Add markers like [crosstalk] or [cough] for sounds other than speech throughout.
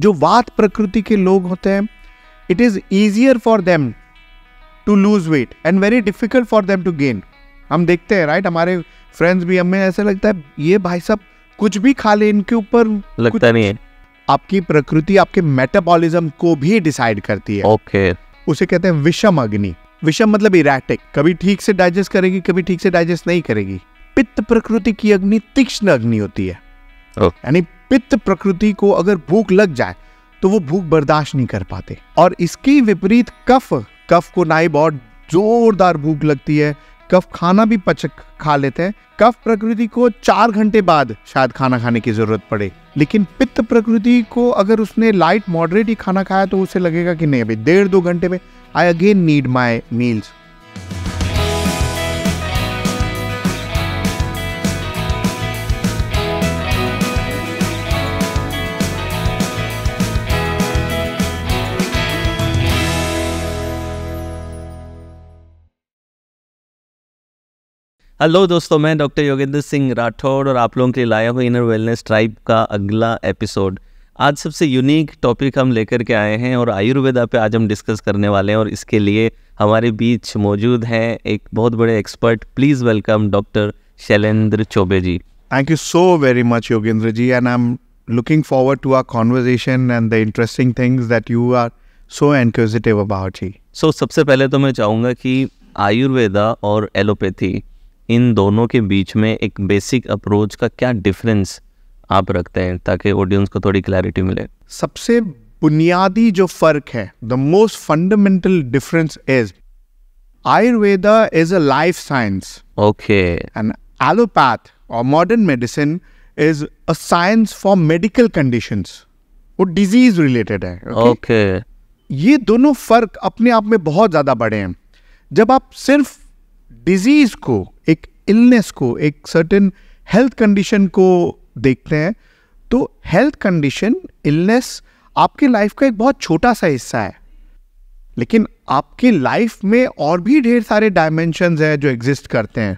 जो वात प्रकृति के लोग होते हैं it is easier for them to lose weight and very difficult for them to gain हम देखते हैं राइट हमारे फ्रेंड्स भी हमें ऐसा लगता है ये भाई साहब कुछ भी खा ले इनके ऊपर लगता नहीं है आपकी प्रकृति आपके मेटाबॉलिज्म को भी डिसाइड करती है ओके okay. उसे कहते हैं विषम अग्नि विषम मतलब इराटिक कभी ठीक से डाइजेस्ट करेगी कभी ठीक से डाइजेस्ट नहीं करेगी पित्त प्रकृति की अग्नि तीक्ष्ण अग्नि होती है oh. यानी पित्त प्रकृति को अगर भूख लग जाए तो वो भूख बर्दाश्त नहीं कर पाते और इसके विपरीत कफ कफ को नाई बहुत जोरदार भूख लगती है कफ खाना भी पचक खा लेते हैं कफ प्रकृति को चार घंटे बाद शायद खाना खाने की जरूरत पड़े लेकिन पित्त प्रकृति को अगर उसने लाइट मॉडरेट ही खाना खाया तो उसे लगेगा कि नहीं अभी डेढ़ दो घंटे में I again need my meals hello दोस्तों मैं डॉक्टर योगेंद्र सिंह राठौड़ और आप लोगों के लिए लाया हुआ इनर वेलनेस ट्राइब का अगला एपिसोड आज सबसे यूनिक टॉपिक हम लेकर के आए हैं और आयुर्वेदा पे आज हम डिस्कस करने वाले हैं और इसके लिए हमारे बीच मौजूद हैं एक बहुत बड़े expert please welcome doctor Shailendra Chaubey ji thank you so very much Yogendra ji and I am looking forward to our conversation and the interesting things that you are so inquisitive about ही सो सबसे पहले तो मैं चाहूँगा कि आयुर्वेदा और एलोपैथी इन दोनों के बीच में एक बेसिक अप्रोच का क्या डिफरेंस आप रखते हैं ताकि ऑडियंस को थोड़ी क्लैरिटी मिले सबसे बुनियादी जो फर्क है the most fundamental difference is Ayurveda is a life science okay and allopath और modern medicine is a science for medical condition वो डिजीज रिलेटेड है ओके okay? okay. ये दोनों फर्क अपने आप में बहुत ज्यादा बड़े हैं जब आप सिर्फ डिजीज को इलनेस को एक सर्टेन हेल्थ कंडीशन को देखते हैं तो हेल्थ कंडीशन इलनेस आपके लाइफ का एक बहुत छोटा सा हिस्सा है लेकिन आपके लाइफ में और भी ढेर सारे डायमेंशंस हैं जो एग्जिस्ट करते हैं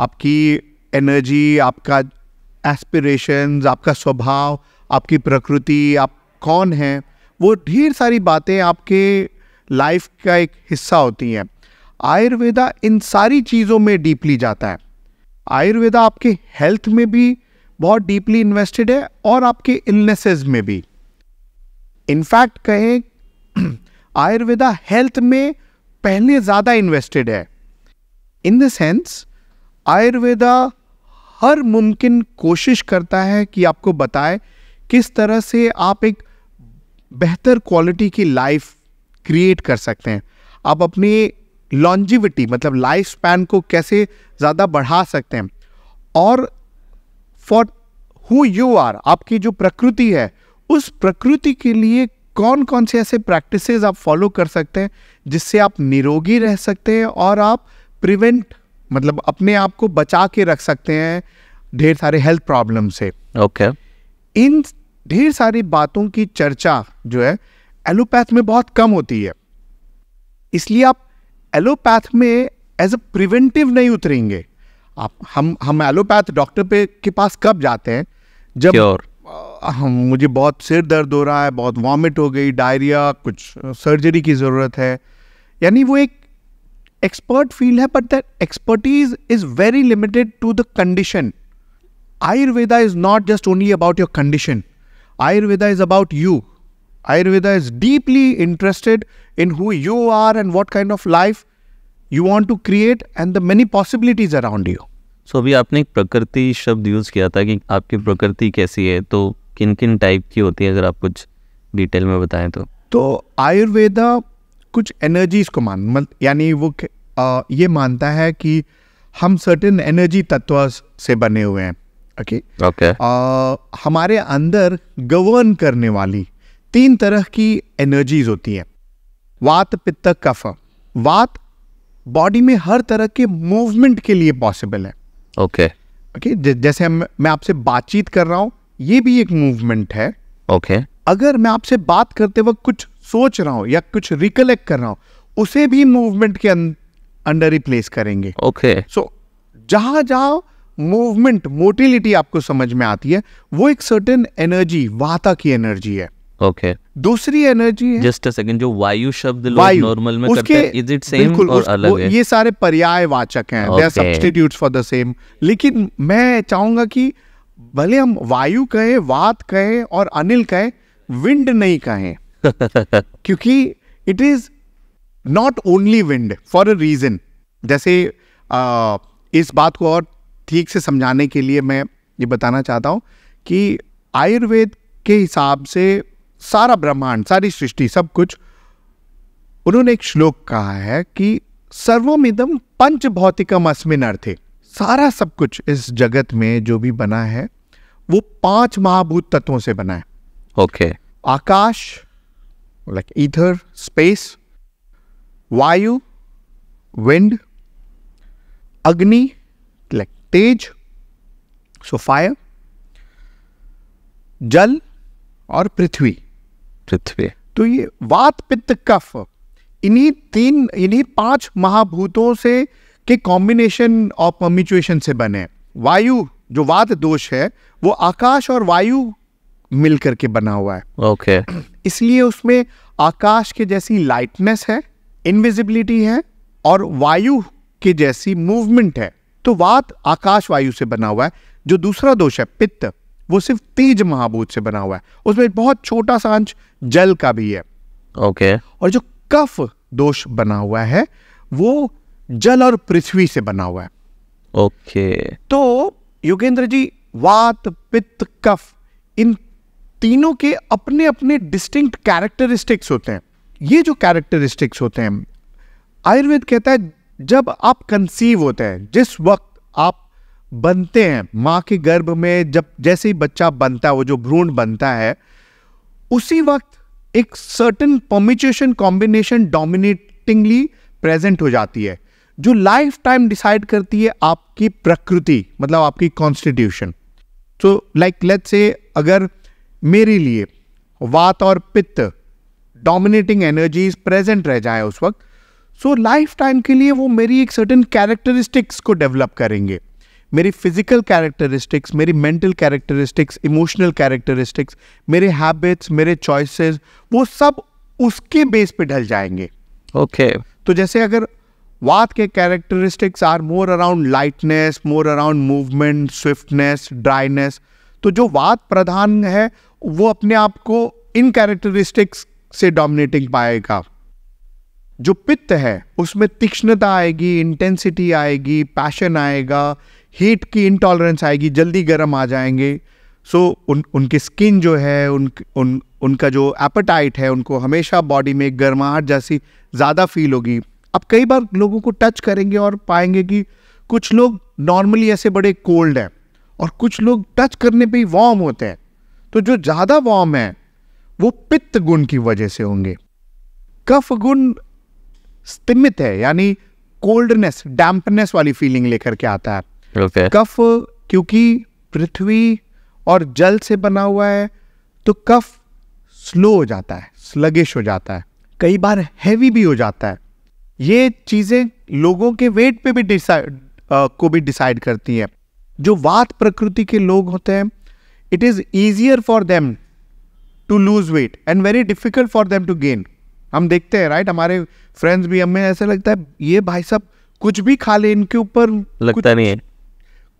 आपकी एनर्जी आपका एस्पिरेशंस आपका स्वभाव आपकी प्रकृति आप कौन हैं वो ढेर सारी बातें आपके लाइफ का एक हिस्सा होती हैं आयुर्वेदा इन सारी चीज़ों में डीपली जाता है आयुर्वेदा आपके हेल्थ में भी बहुत डीपली इन्वेस्टेड है और आपके इलनेसेस में भी इनफैक्ट कहें [clears throat] आयुर्वेदा हेल्थ में पहले ज़्यादा इन्वेस्टेड है इन द सेंस आयुर्वेदा हर मुमकिन कोशिश करता है कि आपको बताए किस तरह से आप एक बेहतर क्वालिटी की लाइफ क्रिएट कर सकते हैं आप अपने लॉन्जिविटी मतलब लाइफ स्पैन को कैसे ज़्यादा बढ़ा सकते हैं और फॉर हु यू आर आपकी जो प्रकृति है उस प्रकृति के लिए कौन कौन से ऐसे प्रैक्टिसेस आप फॉलो कर सकते हैं जिससे आप निरोगी रह सकते हैं और आप प्रिवेंट मतलब अपने आप को बचा के रख सकते हैं ढेर सारे हेल्थ प्रॉब्लम से ओके okay. इन ढेर सारी बातों की चर्चा जो है एलोपैथ में बहुत कम होती है इसलिए आप एलोपैथ में एज अ प्रिवेंटिव नहीं उतरेंगे आप हम हम एलोपैथ डॉक्टर पे के पास कब जाते हैं जब हम मुझे बहुत सिर दर्द हो रहा है बहुत वॉमिट हो गई डायरिया कुछ सर्जरी की ज़रूरत है यानी वो एक एक्सपर्ट फील्ड है but that expertise is very limited to the condition Ayurveda is not just only about your condition Ayurveda is about you Ayurveda is deeply interested in who you are and what kind of life you want to create and the many possibilities around you. So so, अभी आपने एक प्रकृति शब्द use किया था कि आपकी प्रकृति कैसी है तो किन किन टाइप की होती है अगर आप कुछ डिटेल में बताएं तो तो आयुर्वेदा कुछ एनर्जीज को मान यानी वो आ, ये मानता है कि हम सर्टेन एनर्जी तत्व से बने हुए हैं ओके okay? Okay okay. हमारे अंदर गवर्न करने वाली तीन तरह की एनर्जीज होती हैं वात पित्त कफ वात बॉडी में हर तरह के मूवमेंट के लिए पॉसिबल है ओके okay. ओके okay, जैसे हम मैं आपसे बातचीत कर रहा हूं ये भी एक मूवमेंट है ओके okay. अगर मैं आपसे बात करते वक्त कुछ सोच रहा हूं या कुछ रिकलेक्ट कर रहा हूं उसे भी मूवमेंट के अंडर ही प्लेस करेंगे ओके सो जहां जहां मूवमेंट मोटिलिटी आपको समझ में आती है वो एक सर्टेन एनर्जी वाता की एनर्जी है ओके दूसरी एनर्जी है जस्ट अ सेकंड जो वायु शब्द लोग नॉर्मल में करते हैं इज इट सेम और अलग है ये सारे पर्यायवाचक हैं they are substitutes for the same लेकिन मैं चाहूंगा कि भले हम वायु कहें वात कहें और अनिल कहें विंड नहीं कहें [laughs] क्योंकि it is not only wind for a reason जैसे आ, इस बात को और ठीक से समझाने के लिए मैं ये बताना चाहता हूं कि आयुर्वेद के हिसाब से सारा ब्रह्मांड सारी सृष्टि सब कुछ उन्होंने एक श्लोक कहा है कि सर्वमिदम पंच भौतिकम अस्मिन अर्थे सारा सब कुछ इस जगत में जो भी बना है वो पांच महाभूत तत्वों से बना है ओके okay. आकाश लाइक ईथर स्पेस वायु विंड अग्नि लाइक तेज सो फायर जल और पृथ्वी पृथ्वी तो ये वात पित्त कफ इन्हीं तीन इन्हीं पांच महाभूतों से के कॉम्बिनेशन ऑफ म्यूचुएशन से बने वायु जो वात दोष है वो आकाश और वायु मिलकर के बना हुआ है ओके okay. [clears throat] इसलिए उसमें आकाश के जैसी लाइटनेस है इनविजिबिलिटी है और वायु के जैसी मूवमेंट है तो वात आकाश वायु से बना हुआ है जो दूसरा दोष है पित्त वो सिर्फ तीज महाभूत से बना हुआ है उसमें बहुत छोटा सा अंश जल का भी है ओके okay. और जो कफ दोष बना हुआ है वो जल और पृथ्वी से बना हुआ है ओके okay. तो योगेंद्र जी वात पित्त कफ इन तीनों के अपने अपने डिस्टिंक्ट कैरेक्टरिस्टिक्स होते हैं ये जो कैरेक्टरिस्टिक्स होते हैं आयुर्वेद कहता है जब आप कंसीव होते हैं जिस वक्त आप बनते हैं माँ के गर्भ में जब जैसे ही बच्चा बनता है वो जो भ्रूण बनता है उसी वक्त एक certain permutation combination dominatingly present हो जाती है जो लाइफ टाइम डिसाइड करती है आपकी प्रकृति मतलब आपकी कॉन्स्टिट्यूशन तो लाइक लेट से अगर मेरे लिए वात और पित्त डोमिनेटिंग एनर्जीज प्रेजेंट रह जाए उस वक्त सो लाइफ टाइम के लिए वो मेरी एक सर्टन कैरेक्टरिस्टिक्स को डेवलप करेंगे मेरी फिजिकल कैरेक्टरिस्टिक्स मेरी मेंटल कैरेक्टरिस्टिक्स इमोशनल कैरेक्टरिस्टिक्स मेरे हैबिट्स मेरे चॉइसेस वो सब उसके बेस पे ढल जाएंगे ओके okay. तो जैसे अगर वात के characteristics are more around lightness more around movement swiftness dryness तो जो वात प्रधान है वो अपने आप को इन कैरेक्टरिस्टिक्स से डोमिनेटिंग पाएगा जो पित्त है उसमें तीक्ष्णता आएगी इंटेंसिटी आएगी पैशन आएगा हीट की इंटॉलरेंस आएगी जल्दी गर्म आ जाएंगे सो so, उन उनकी स्किन जो है उन उन उनका जो एपेटाइट है उनको हमेशा बॉडी में गर्माहट जैसी ज़्यादा फील होगी अब कई बार लोगों को टच करेंगे और पाएंगे कि कुछ लोग नॉर्मली ऐसे बड़े कोल्ड हैं और कुछ लोग टच करने पे ही वार्म होते हैं तो जो ज़्यादा वार्म है वो पित्त गुण की वजह से होंगे कफ गुण स्तिमित है यानी कोल्डनेस डैम्पनेस वाली फीलिंग लेकर के आता है okay. कफ क्योंकि पृथ्वी और जल से बना हुआ है तो कफ स्लो हो जाता है स्लगिश हो जाता है कई बार हैवी भी हो जाता है ये चीज़ें लोगों के वेट पे भी डिसाइड को भी डिसाइड करती है जो वात प्रकृति के लोग होते हैं it is easier for them to lose weight and very difficult for them to gain हम देखते हैं राइट हमारे फ्रेंड्स भी हमें ऐसा लगता है ये भाई साहब कुछ भी खा ले इनके ऊपर लगता नहीं है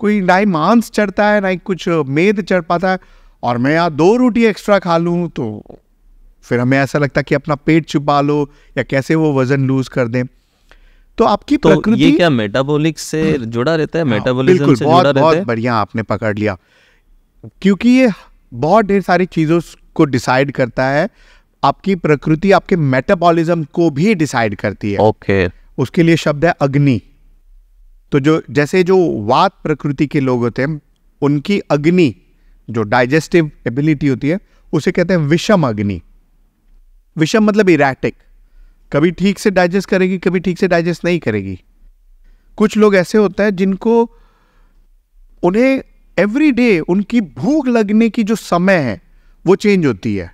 कोई ना ही मांस चढ़ता है ना ही कुछ मेद चढ़ पाता है और मैं यहाँ दो रोटी एक्स्ट्रा खा लूँ तो फिर हमें ऐसा लगता है कि अपना पेट छुपा लो या कैसे वो वजन लूज कर दें तो आपकी तो प्रकृति ये क्या मेटाबॉलिक से जुड़ा रहता है मेटाबॉलिज्म हाँ, से बहुत, जुड़ा बहुत रहता है बढ़िया आपने पकड़ लिया क्योंकि ये बहुत ढेर सारी चीज़ों को डिसाइड करता है आपकी प्रकृति आपके मेटाबॉलिज्म को भी डिसाइड करती है ओके उसके लिए शब्द है अग्नि तो जो जैसे जो वात प्रकृति के लोग होते हैं उनकी अग्नि जो डाइजेस्टिव एबिलिटी होती है उसे कहते हैं विषम अग्नि विषम मतलब इराटिक कभी ठीक से डाइजेस्ट करेगी कभी ठीक से डाइजेस्ट नहीं करेगी कुछ लोग ऐसे होते हैं जिनको उन्हें एवरी डे उनकी भूख लगने की जो समय है वो चेंज होती है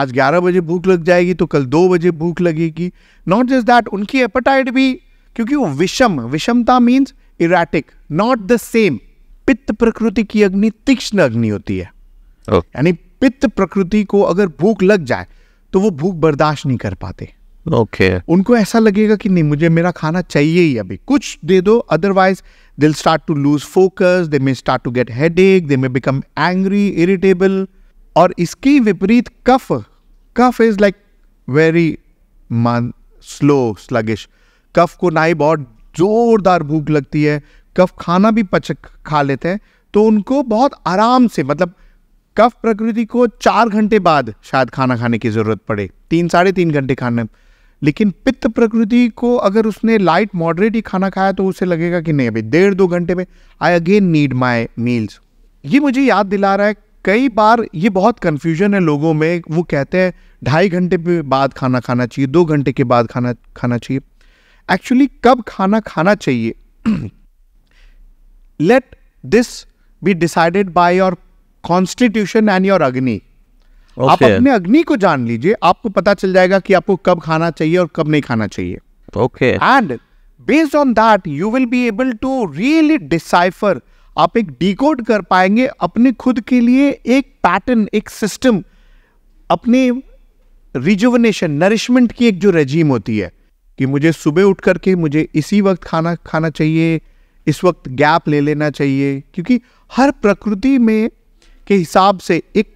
आज 11 बजे भूख लग जाएगी तो कल 2 बजे भूख लगेगी नॉट जस्ट दैट उनकी एपेटाइट भी क्योंकि वो विषम विषमता means erratic not the same पित्त प्रकृति की अग्नि तीक्ष्ण अग्नि होती है oh. यानी पित्त प्रकृति को अगर भूख लग जाए तो वो भूख बर्दाश्त नहीं कर पाते ओके okay. उनको ऐसा लगेगा कि नहीं मुझे मेरा खाना चाहिए ही अभी कुछ दे दो otherwise they start to lose focus they may start to get headache they may become angry irritable और इसकी विपरीत कफ कफ इज लाइक वेरी मान स्लो स्लगिश कफ को ना ही बहुत ज़ोरदार भूख लगती है कफ खाना भी पच खा लेते हैं तो उनको बहुत आराम से मतलब कफ प्रकृति को चार घंटे बाद शायद खाना खाने की ज़रूरत पड़े तीन साढ़े तीन घंटे खाने लेकिन पित्त प्रकृति को अगर उसने लाइट मॉडरेट ही खाना खाया तो उसे लगेगा कि नहीं अभी डेढ़ दो घंटे में I again need my meals ये मुझे याद दिला रहा है कई बार ये बहुत कन्फ्यूजन है लोगों में वो कहते हैं ढाई घंटे बाद खाना खाना चाहिए दो घंटे के बाद खाना खाना चाहिए एक्चुअली कब खाना खाना चाहिए let this be decided by your constitution and your अग्नि आप अपने अग्नि को जान लीजिए आपको पता चल जाएगा कि आपको कब खाना चाहिए और कब नहीं खाना चाहिए okay and based on that you will be able to really decipher आप एक डिकोड कर पाएंगे अपने खुद के लिए एक पैटर्न एक सिस्टम अपने रिजुवनेशन नरिशमेंट की एक जो रेजीम होती है कि मुझे सुबह उठ करके मुझे इसी वक्त खाना खाना चाहिए इस वक्त गैप ले लेना चाहिए क्योंकि हर प्रकृति में के हिसाब से एक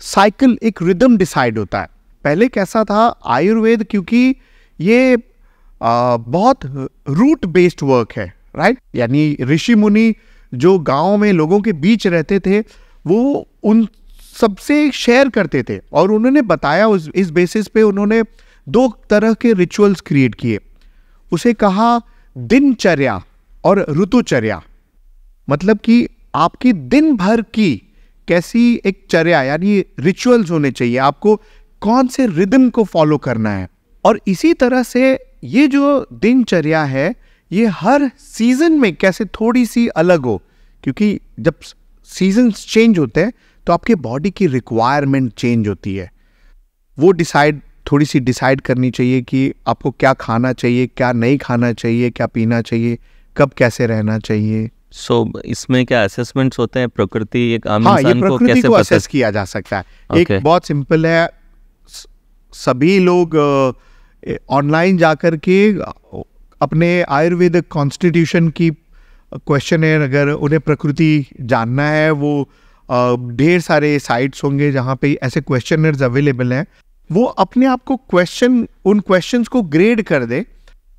साइकिल एक रिदम डिसाइड होता है पहले कैसा था आयुर्वेद क्योंकि ये आ, बहुत रूट बेस्ड वर्क है राइट यानी ऋषि मुनि जो गांव में लोगों के बीच रहते थे वो उन सबसे शेयर करते थे और उन्होंने बताया उस इस बेसिस पे उन्होंने दो तरह के रिचुअल्स क्रिएट किए उसे कहा दिनचर्या और ऋतुचर्या मतलब कि आपकी दिन भर की कैसी एक चर्या यानी रिचुअल्स होने चाहिए आपको कौन से रिदम को फॉलो करना है और इसी तरह से ये जो दिनचर्या है ये हर सीज़न में कैसे थोड़ी सी अलग हो क्योंकि जब सीजन्स चेंज होते हैं तो आपके बॉडी की रिक्वायरमेंट चेंज होती है वो डिसाइड थोड़ी सी डिसाइड करनी चाहिए कि आपको क्या खाना चाहिए क्या नहीं खाना चाहिए क्या पीना चाहिए कब कैसे रहना चाहिए सो so, इसमें क्या असेसमेंट्स होते हैं प्रकृति एक आम हाँ, इंसान को कैसे को असेस किया जा सकता है okay. एक बहुत सिंपल है सभी लोग ऑनलाइन जाकर के अपने आयुर्वेद कॉन्स्टिट्यूशन की क्वेश्चन है अगर उन्हें प्रकृति जानना है वो ढेर सारे साइट्स होंगे जहाँ पे ऐसे क्वेश्चनर्स अवेलेबल हैं वो अपने आप को क्वेश्चन उन क्वेश्चन को ग्रेड कर दे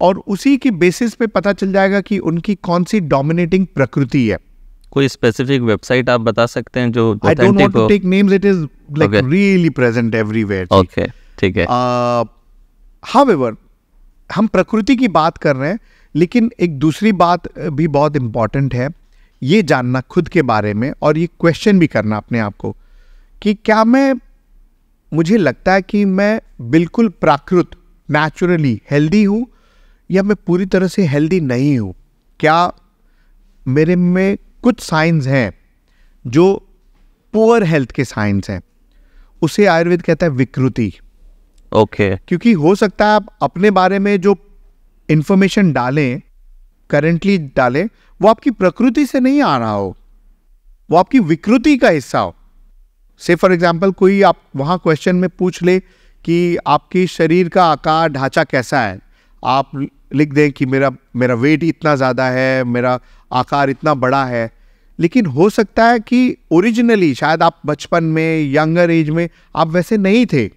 और उसी के बेसिस पे पता चल जाएगा कि उनकी कौन सी डोमिनेटिंग प्रकृति है कोई स्पेसिफिक वेबसाइट आप बता सकते हैं जो I don't want to take names it is like really present everywhere okay ठीक है हाउएवर uh, हम प्रकृति की बात कर रहे हैं लेकिन एक दूसरी बात भी बहुत इंपॉर्टेंट है ये जानना खुद के बारे में और ये क्वेश्चन भी करना अपने आप को कि क्या मैं मुझे लगता है कि मैं बिल्कुल प्राकृत नेचुरली हेल्दी हूँ या मैं पूरी तरह से हेल्दी नहीं हूँ क्या मेरे में कुछ साइंस हैं जो पुअर हेल्थ के साइंस हैं उसे आयुर्वेद कहता है विकृति ओके okay. क्योंकि हो सकता है आप अपने बारे में जो इन्फॉर्मेशन डालें करेंटली डालें वो आपकी प्रकृति से नहीं आ रहा हो वो आपकी विकृति का हिस्सा हो से फॉर एग्ज़ाम्पल कोई आप वहाँ क्वेश्चन में पूछ ले कि आपकी शरीर का आकार ढांचा कैसा है आप लिख दें कि मेरा मेरा वेट इतना ज़्यादा है मेरा आकार इतना बड़ा है लेकिन हो सकता है कि ओरिजिनली शायद आप बचपन में यंगर एज में आप वैसे नहीं थे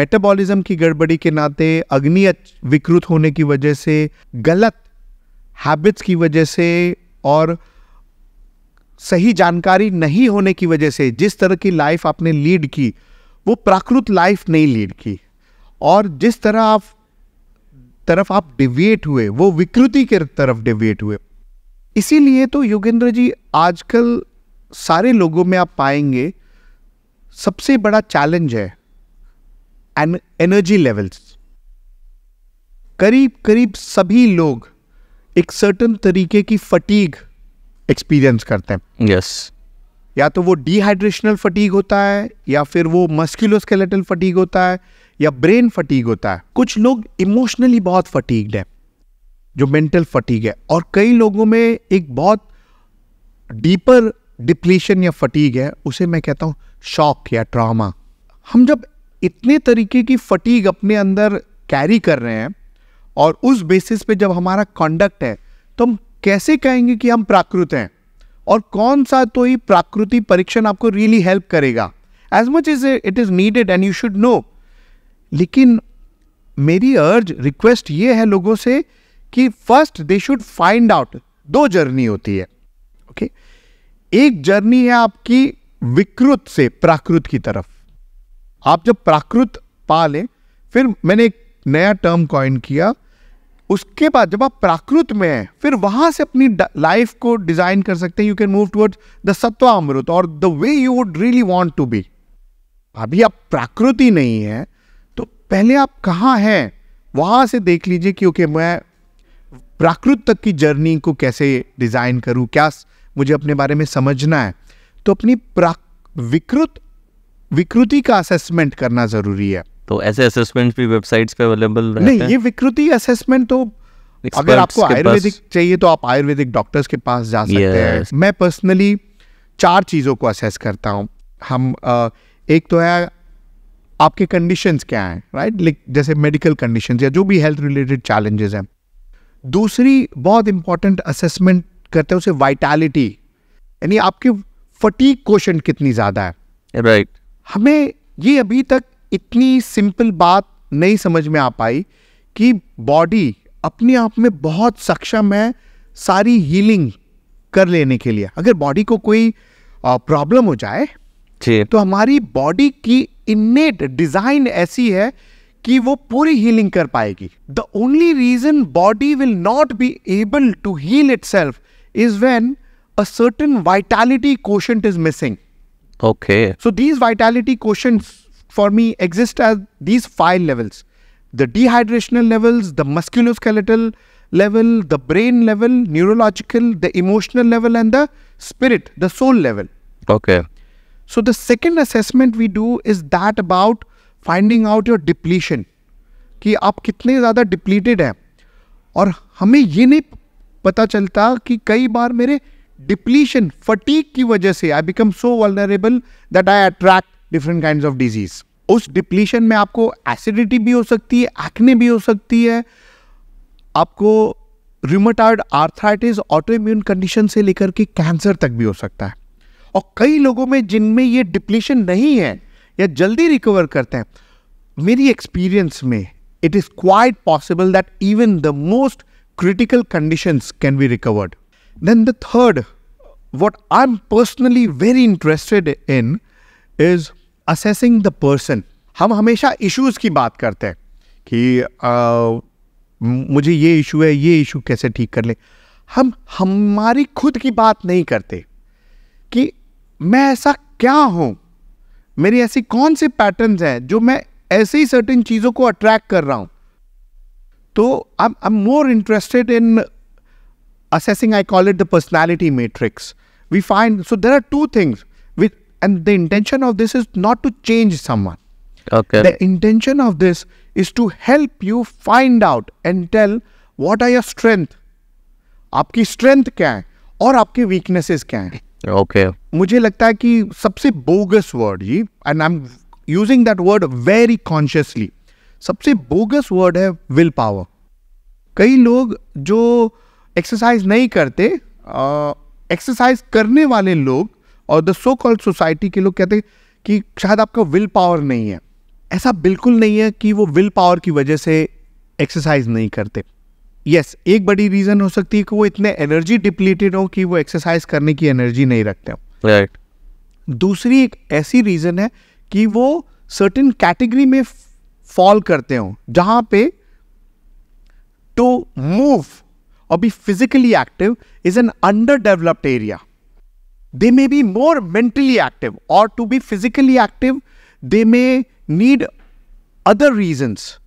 मेटाबॉलिज्म की गड़बड़ी के नाते अग्नि विकृत होने की वजह से गलत हैबिट्स की वजह से और सही जानकारी नहीं होने की वजह से जिस तरह की लाइफ आपने लीड की वो प्राकृत लाइफ नहीं लीड की और जिस तरह आप तरफ आप डिविएट हुए वो विकृति के तरफ डिविएट हुए इसीलिए तो योगेंद्र जी आजकल सारे लोगों में आप पाएंगे सबसे बड़ा चैलेंज है एन एनर्जी लेवल्स करीब करीब सभी लोग एक सर्टन तरीके की फटीग एक्सपीरियंस करते हैं यस yes. या तो वो डिहाइड्रेशनल फटीक होता है या फिर वो मस्क्यूलोस्केलेटल फटीक होता है या ब्रेन फटीक होता है कुछ लोग इमोशनली बहुत फटीक्ड है जो मेंटल फटीक है और कई लोगों में एक बहुत डीपर डिप्लीशन या फटीक है उसे मैं कहता हूँ शॉक या ट्रामा हम जब इतने तरीके की फटीक अपने अंदर कैरी कर रहे हैं और उस बेसिस पे जब हमारा कॉन्डक्ट है तो हम कैसे कहेंगे कि हम प्राकृत हैं और कौन सा तो ही प्राकृति परीक्षण आपको रियली हेल्प करेगा as much is it is needed and you should know लेकिन मेरी अर्ज रिक्वेस्ट ये है लोगों से कि first they should find out दो जर्नी होती है ओके okay? एक जर्नी है आपकी विकृत से प्राकृत की तरफ आप जब प्राकृत पा लें फिर मैंने एक नया टर्म कॉइन किया उसके बाद जब आप प्राकृत में हैं फिर वहां से अपनी लाइफ को डिजाइन कर सकते हैं you can move towards the sattva amrit और the way you would really want to be अभी आप प्राकृति नहीं है तो पहले आप कहाँ हैं वहां से देख लीजिए कि ओके okay, मैं प्राकृत तक की जर्नी को कैसे डिजाइन करूँ क्या मुझे अपने बारे में समझना है तो अपनी प्राक विकृत विकृति का असेसमेंट करना ज़रूरी है तो ऐसे असेसमेंट भी वेबसाइट्स पे अवेलेबल नहीं ये विकृति असेसमेंट तो अगर आपको आयुर्वेदिक चाहिए तो आप आयुर्वेदिक डॉक्टर्स के पास जा सकते yes. हैं मैं पर्सनली चार चीज़ों को असेस करता हूँ हम आ, एक तो है आपके कंडीशंस क्या हैं राइट लाइक जैसे मेडिकल कंडीशंस या जो भी हेल्थ रिलेटेड चैलेंजेस हैं दूसरी बहुत इंपॉर्टेंट असेसमेंट करते हैं उसे वाइटैलिटी यानी आपके फटीक क्वेश्चन कितनी ज़्यादा है राइट right. हमें ये अभी तक इतनी सिंपल बात नहीं समझ में आ पाई कि बॉडी अपने आप में बहुत सक्षम है सारी हीलिंग कर लेने के लिए अगर बॉडी को कोई प्रॉब्लम हो जाए तो हमारी बॉडी की इन्नेट डिज़ाइन ऐसी है कि वो पूरी हीलिंग कर पाएगी the only reason body will not be able to heal itself is when a certain vitality question is missing okay so these vitality question for me exist as these five levels. The dehydrational levels, the musculoskeletal level, the brain level, neurological, the emotional level and the spirit, the soul level. Okay. So the second assessment we do is that about finding out your depletion. कि आप कितने ज़्यादा depleted हैं और हमें ये नहीं पता चलता कि कई बार मेरे डिप्लीशन फटीक की वजह से I become so vulnerable that I attract different kind of disease उस डिप्लीशन में आपको एसिडिटी भी हो सकती है एक्ने भी हो सकती है आपको रिमोटार्ड आर्थराइटिस ऑटोइम्यून कंडीशन से लेकर के कैंसर तक भी हो सकता है और कई लोगों में जिनमें ये डिप्लीशन नहीं है या जल्दी रिकवर करते हैं मेरी एक्सपीरियंस में is quite possible that even the most critical condition can be recovered then the third what I am personally very interested in is assessing the person हम हमेशा इश्यूज की बात करते हैं कि आ, मुझे ये इशू है ये इशू कैसे ठीक कर ले हम हमारी खुद की बात नहीं करते कि मैं ऐसा क्या हूं मेरी ऐसी कौन सी पैटर्न्स हैं जो मैं ऐसे ही सर्टेन चीज़ों को अट्रैक्ट कर रहा हूं तो I am more interested in assessing I call it the personality matrix we find so there are two things and the intention of this is not to change someone okay the intention of this is to help you find out and tell what are your strength आपकी strength क्या है और आपके weaknesses क्या हैं okay okay. मुझे लगता है कि सबसे बोगस वर्ड ये and I am using that word very consciously सबसे बोगस वर्ड है विल पावर कई लोग जो एक्सरसाइज नहीं करते एक्सरसाइज करने वाले लोग और द सो कॉल्ड सोसाइटी के लोग कहते हैं कि शायद आपका विल पावर नहीं है ऐसा बिल्कुल नहीं है कि वो विल पावर की वजह से एक्सरसाइज नहीं करते यस yes, एक बड़ी रीज़न हो सकती है कि वो इतने एनर्जी डिप्लीटेड हो कि वो एक्सरसाइज करने की एनर्जी नहीं रखते हो राइट right. दूसरी एक ऐसी रीज़न है कि वो सर्टेन कैटेगरी में फॉल करते हो जहां पे टू मूव और be physically active is an under developed area they may be more mentally active or to be physically active, they may need other reasons.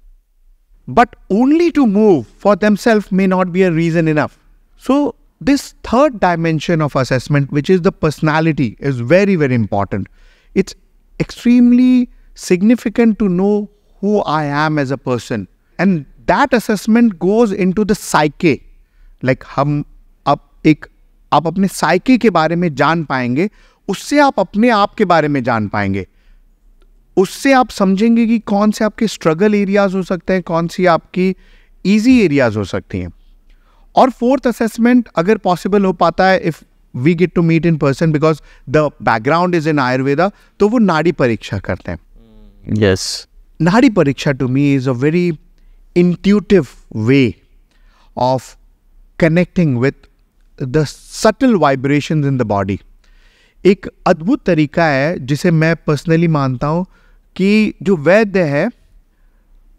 But only to move for themselves may not be a reason enough. So this third dimension of assessment, which is the personality, is very, very important. It's extremely significant to know who I am as a person. And that assessment goes into the psyche. Like hum, up, ek, आप अपने psyche के बारे में जान पाएंगे उससे आप अपने आप के बारे में जान पाएंगे उससे आप समझेंगे कि कौन से आपके स्ट्रगल एरियाज हो सकते हैं कौन सी आपकी इजी एरियाज हो सकती हैं और फोर्थ असेसमेंट अगर पॉसिबल हो पाता है if we get to meet in person because the background is in Ayurveda तो वो नाड़ी परीक्षा करते हैं yes nadi pariksha to me is a very intuitive way of connecting with the subtle vibration in the body एक अद्भुत तरीका है जिसे मैं पर्सनली मानता हूँ कि जो वैद्य है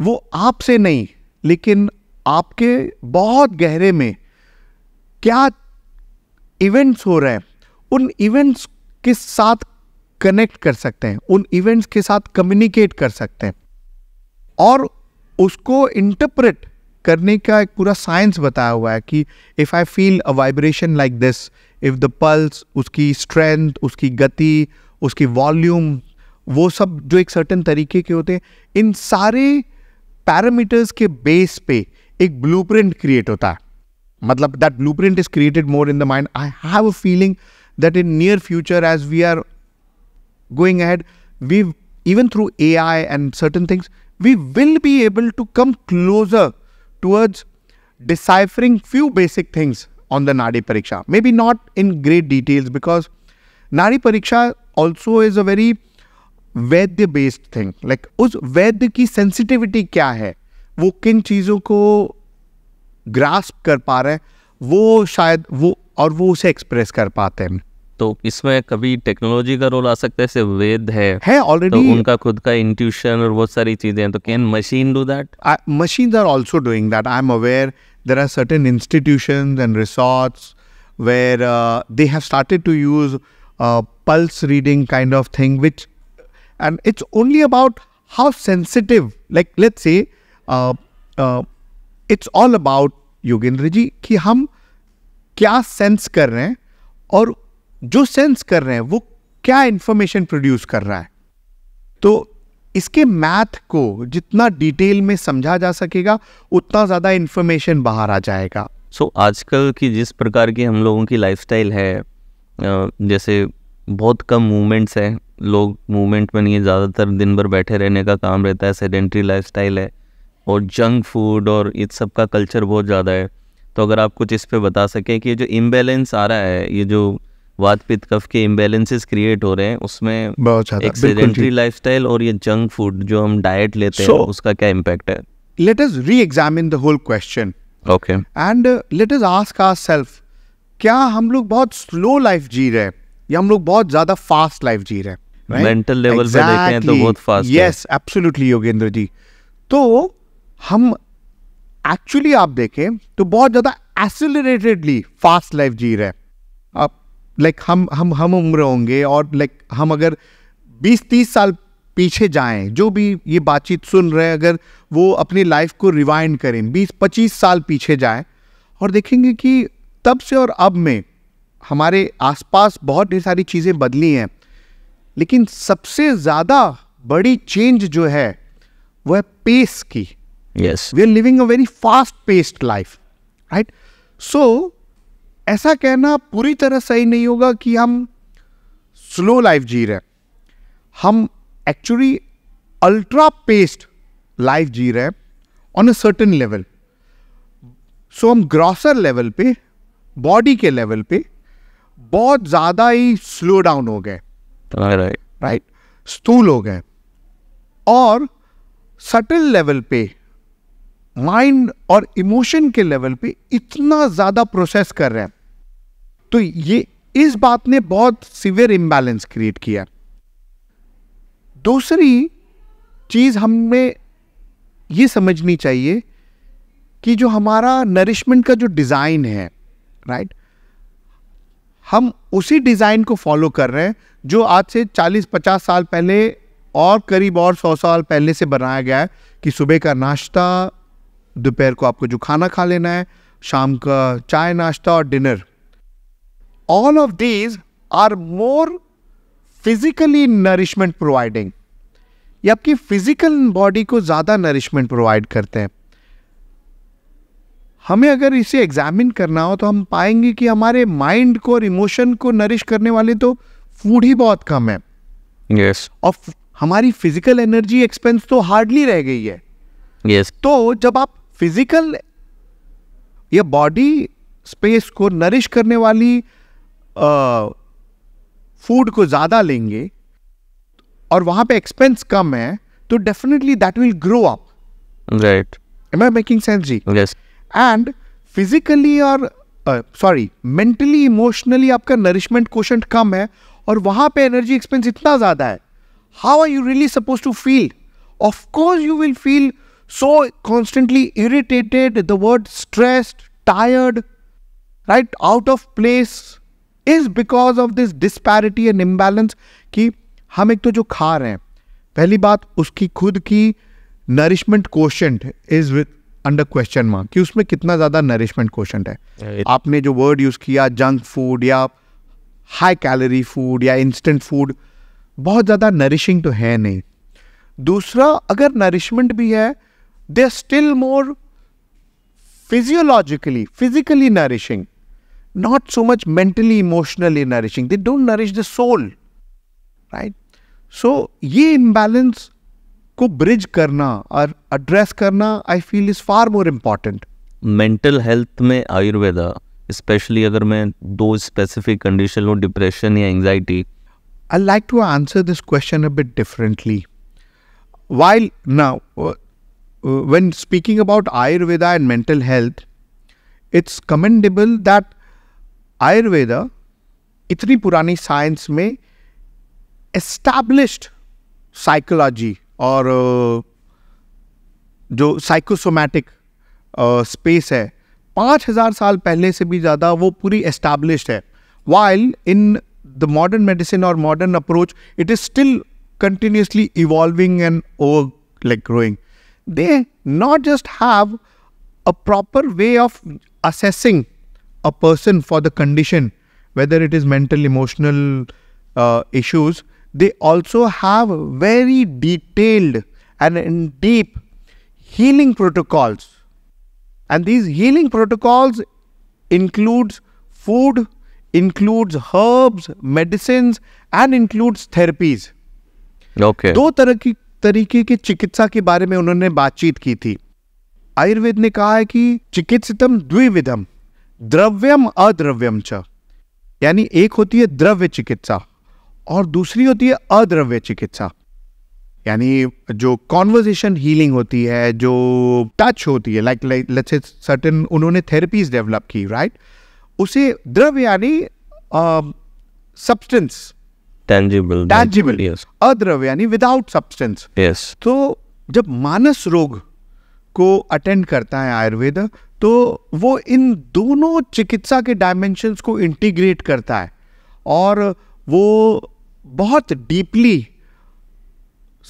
वो आपसे नहीं लेकिन आपके बहुत गहरे में क्या इवेंट्स हो रहे हैं उन इवेंट्स के साथ कनेक्ट कर सकते हैं उन इवेंट्स के साथ कम्युनिकेट कर सकते हैं और उसको इंटरप्रेट करने का एक पूरा साइंस बताया हुआ है कि if I feel a vibration like this if the pulse उसकी स्ट्रेंथ उसकी गति उसकी वॉल्यूम वो सब जो एक सर्टन तरीके के होते हैं इन सारे पैरामीटर्स के बेस पे एक ब्लू क्रिएट होता है मतलब that blueprint is created more in the mind I have a feeling that in near future as we are going going we even through A I and certain things we will be able to come closer towards deciphering few basic things on the Nadi Pariksha. Maybe not in great details because Nadi Pariksha also is a very vaidya based thing like उस वैद्य की sensitivity क्या है वो किन चीज़ों को grasp कर पा रहे हैं वो शायद वो और वो उसे एक्सप्रेस कर पाते हैं तो इसमें कभी टेक्नोलॉजी का रोल आ सकता है सिर्फ वेद है है ऑलरेडी तो उनका खुद का इंट्यूशन और बहुत सारी चीजें हैं तो can machine do that machine are also doing that I am aware there are certain institution and resorts where they have started to use pulse reading kind of thing which and it's only about how sensitive like let's say it's all about Yogendra ji कि हम क्या sense कर रहे हैं और जो sense कर रहे हैं वो क्या इंफॉर्मेशन प्रोड्यूस कर रहा है तो इसके मैथ को जितना डिटेल में समझा जा सकेगा उतना ज़्यादा इंफॉर्मेशन बाहर आ जाएगा सो so, आजकल की जिस प्रकार की हम लोगों की लाइफस्टाइल है जैसे बहुत कम मूवमेंट्स हैं लोग मूवमेंट में नहीं है ज़्यादातर दिन भर बैठे रहने का काम रहता है सेडेंट्री लाइफस्टाइल है और जंक फूड और इस सब का कल्चर बहुत ज़्यादा है तो अगर आप कुछ इस पर बता सकें कि ये जो इम्बेलेंस आ रहा है ये जो वात पित्त कफ के इम्बेलेंसेस क्रिएट हो रहे हैं उसमें एक्सीडेंटरी एक सेडेंट्री लाइफस्टाइल और ये जंक फूड जो हम डाइट लेते so, हैं उसका क्या इम्पैक्ट है let us re examine the whole question okay and let us ask self क्या हम लोग बहुत स्लो लाइफ जी रहे हैं या हम लोग बहुत ज्यादा फास्ट लाइफ जी रहे हैं मेंटल लेवल पे देखते हैं तो बहुत fast yes absolutely Yogendra ji तो हम एक्चुअली आप देखें तो बहुत ज़्यादा एसिलरेटेडली फास्ट लाइफ जी रहे हैं आप लाइक हम हम हम उम्र होंगे और लाइक हम अगर 20-30 साल पीछे जाएं जो भी ये बातचीत सुन रहे हैं अगर वो अपनी लाइफ को रिवाइंड करें 20-25 साल पीछे जाएं और देखेंगे कि तब से और अब में हमारे आसपास बहुत ढेर सारी चीज़ें बदली हैं लेकिन सबसे ज़्यादा बड़ी चेंज जो है वो है पेस की yes we are living a very fast paced life right so ऐसा कहना पूरी तरह सही नहीं होगा कि हम स्लो लाइफ जी रहे हैं हम एक्चुअली अल्ट्रा पेस्ड लाइफ जी रहे हैं on a certain level so हम ग्रॉसर लेवल पे बॉडी के लेवल पे बहुत ज़्यादा ही स्लो डाउन हो गए राइट स्थूल हो गए और सटल लेवल पे माइंड और इमोशन के लेवल पे इतना ज़्यादा प्रोसेस कर रहे हैं तो ये इस बात ने बहुत सिवियर इम्बैलेंस क्रिएट किया दूसरी चीज़ हमें ये समझनी चाहिए कि जो हमारा नरिशमेंट का जो डिज़ाइन है राइट हम उसी डिज़ाइन को फॉलो कर रहे हैं जो आज से 40-50 साल पहले और करीब और 100 साल पहले से बनाया गया है कि सुबह का नाश्ता दोपहर को आपको जो खाना खा लेना है शाम का चाय नाश्ता और dinner all of these are more physically nourishment providing ये आपकी फिजिकल बॉडी को ज़्यादा नरिशमेंट प्रोवाइड करते हैं हमें अगर इसे एग्जामिन करना हो तो हम पाएंगे कि हमारे माइंड को और इमोशन को नरिश करने वाले तो फूड ही बहुत कम है yes. और हमारी फिजिकल एनर्जी एक्सपेंस तो हार्डली रह गई है yes. तो जब आप फिजिकल या बॉडी स्पेस को नरिश करने वाली फूड को ज़्यादा लेंगे और वहाँ पे एक्सपेंस कम है तो definitely that will grow up right am I making sense जी यस एंड फिजिकली और सॉरी मेंटली इमोशनली आपका नरिशमेंट क्वेश्चन कम है और वहाँ पे एनर्जी एक्सपेंस इतना ज़्यादा है how are you really suppose to feel of course you will feel so constantly irritated the word stressed tired right out of place is because of this disparity and imbalance कि हम एक तो जो खा रहे हैं पहली बात उसकी खुद की nourishment question is with under question mark कि उसमें कितना ज़्यादा नरिशमेंट क्वेश्चन है आपने जो वर्ड यूज़ किया जंक फूड या हाई कैलोरी फूड या इंस्टेंट फूड बहुत ज़्यादा नरिशिंग तो है नहीं दूसरा अगर नरिशमेंट भी है they still more physiologically physically nourishing not so much mentally emotionally nourishing they don't nourish the soul right so ye imbalance ko bridge karna or address karna i feel is far more important mental health mein ayurveda especially agar main those specific condition lo depression ya anxiety i like to answer this question a bit differently while now uh, uh, when speaking about ayurveda and mental health it's commendable that Ayurveda इतनी पुरानी science में established psychology और जो psychosomatic space है पाँच हज़ार साल पहले से भी ज़्यादा वो पूरी एस्टैब्लिश्ड है while in the modern medicine और modern approach it is still continuously evolving and over like growing they not just have a proper way of assessing a person for the condition, whether it is mental, emotional uh, issues, they also have very detailed and deep healing protocols. And these healing protocols includes food, includes herbs, medicines, and includes therapies. Okay. दो तरह की तरीके की चिकित्सा के बारे में उन्होंने बातचीत की थी आयुर्वेद ने कहा है कि चिकित्सितम द्विविधम द्रव्यम अद्रव्यम च यानी एक होती है द्रव्य चिकित्सा और दूसरी होती है अद्रव्य चिकित्सा यानी जो कॉन्वर्जेशन हीलिंग होती है जो टच होती है लाइक लेट्स सर्टेन उन्होंने थेरेपीज डेवलप की राइट उसे द्रव्य यानी सब्सटेंस टैंजिबल टैंजिबल अद्रव्य यानी विदाउट सब्सटेंस यस तो जब मानस रोग को अटेंड करता है आयुर्वेद तो वो इन दोनों चिकित्सा के डायमेंशंस को इंटीग्रेट करता है और वो बहुत डीपली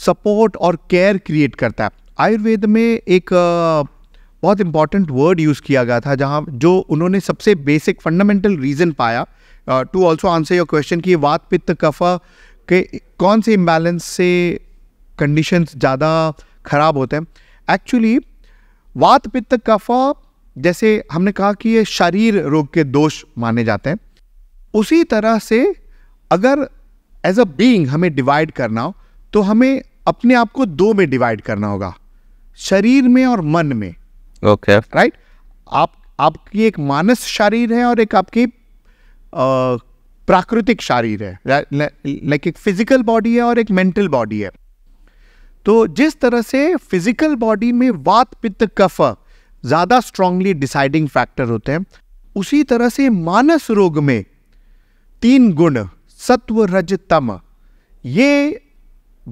सपोर्ट और केयर क्रिएट करता है आयुर्वेद में एक बहुत इंपॉर्टेंट वर्ड यूज़ किया गया था जहाँ जो उन्होंने सबसे बेसिक फंडामेंटल रीज़न पाया to also answer your question कि वात पित्त कफा के कौन से इम्बैलेंस से कंडीशंस ज़्यादा ख़राब होते हैं एक्चुअली वात पित्त कफा जैसे हमने कहा कि ये शरीर रोग के दोष माने जाते हैं उसी तरह से अगर एज अ बीइंग हमें डिवाइड करना हो तो हमें अपने आप को दो में डिवाइड करना होगा शरीर में और मन में ओके okay. Right right? आप आपकी एक मानस शरीर है और एक आपकी प्राकृतिक शरीर है लाइक एक फिजिकल बॉडी है और एक मेंटल बॉडी है तो जिस तरह से फिजिकल बॉडी में वात पित्त कफ ज़्यादा स्ट्रांगली डिसाइडिंग फैक्टर होते हैं उसी तरह से मानस रोग में तीन गुण सत्व रज तम ये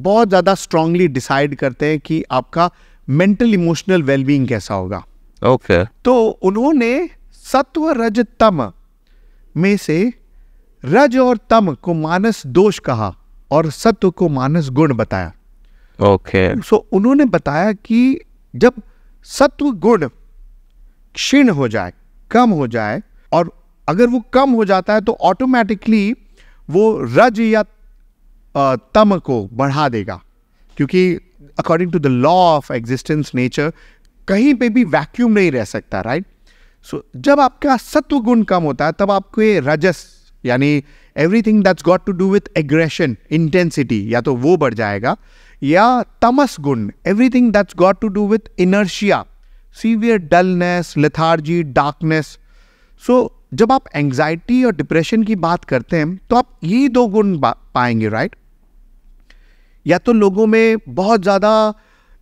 बहुत ज़्यादा स्ट्रांगली डिसाइड करते हैं कि आपका मेंटल इमोशनल वेलबींग कैसा होगा ओके okay. तो उन्होंने सत्व रज तम में से रज और तम को मानस दोष कहा और सत्व को मानस गुण बताया ओके okay. सो so, उन्होंने बताया कि जब सत्व गुण क्षीण हो जाए कम हो जाए और अगर वो कम हो जाता है तो ऑटोमेटिकली वो रज या तम को बढ़ा देगा क्योंकि according to the law of existence nature कहीं पे भी वैक्यूम नहीं रह सकता राइट सो so, जब आपका सत्व गुण कम होता है तब आपके रजस यानी everything that's got to do with aggression intensity या तो वो बढ़ जाएगा या तमस गुण everything that's got to do with inertia severe dullness lethargy darkness so जब आप एंग्जाइटी और डिप्रेशन की बात करते हैं तो आप ये दो गुण पाएंगे राइट right? या तो लोगों में बहुत ज़्यादा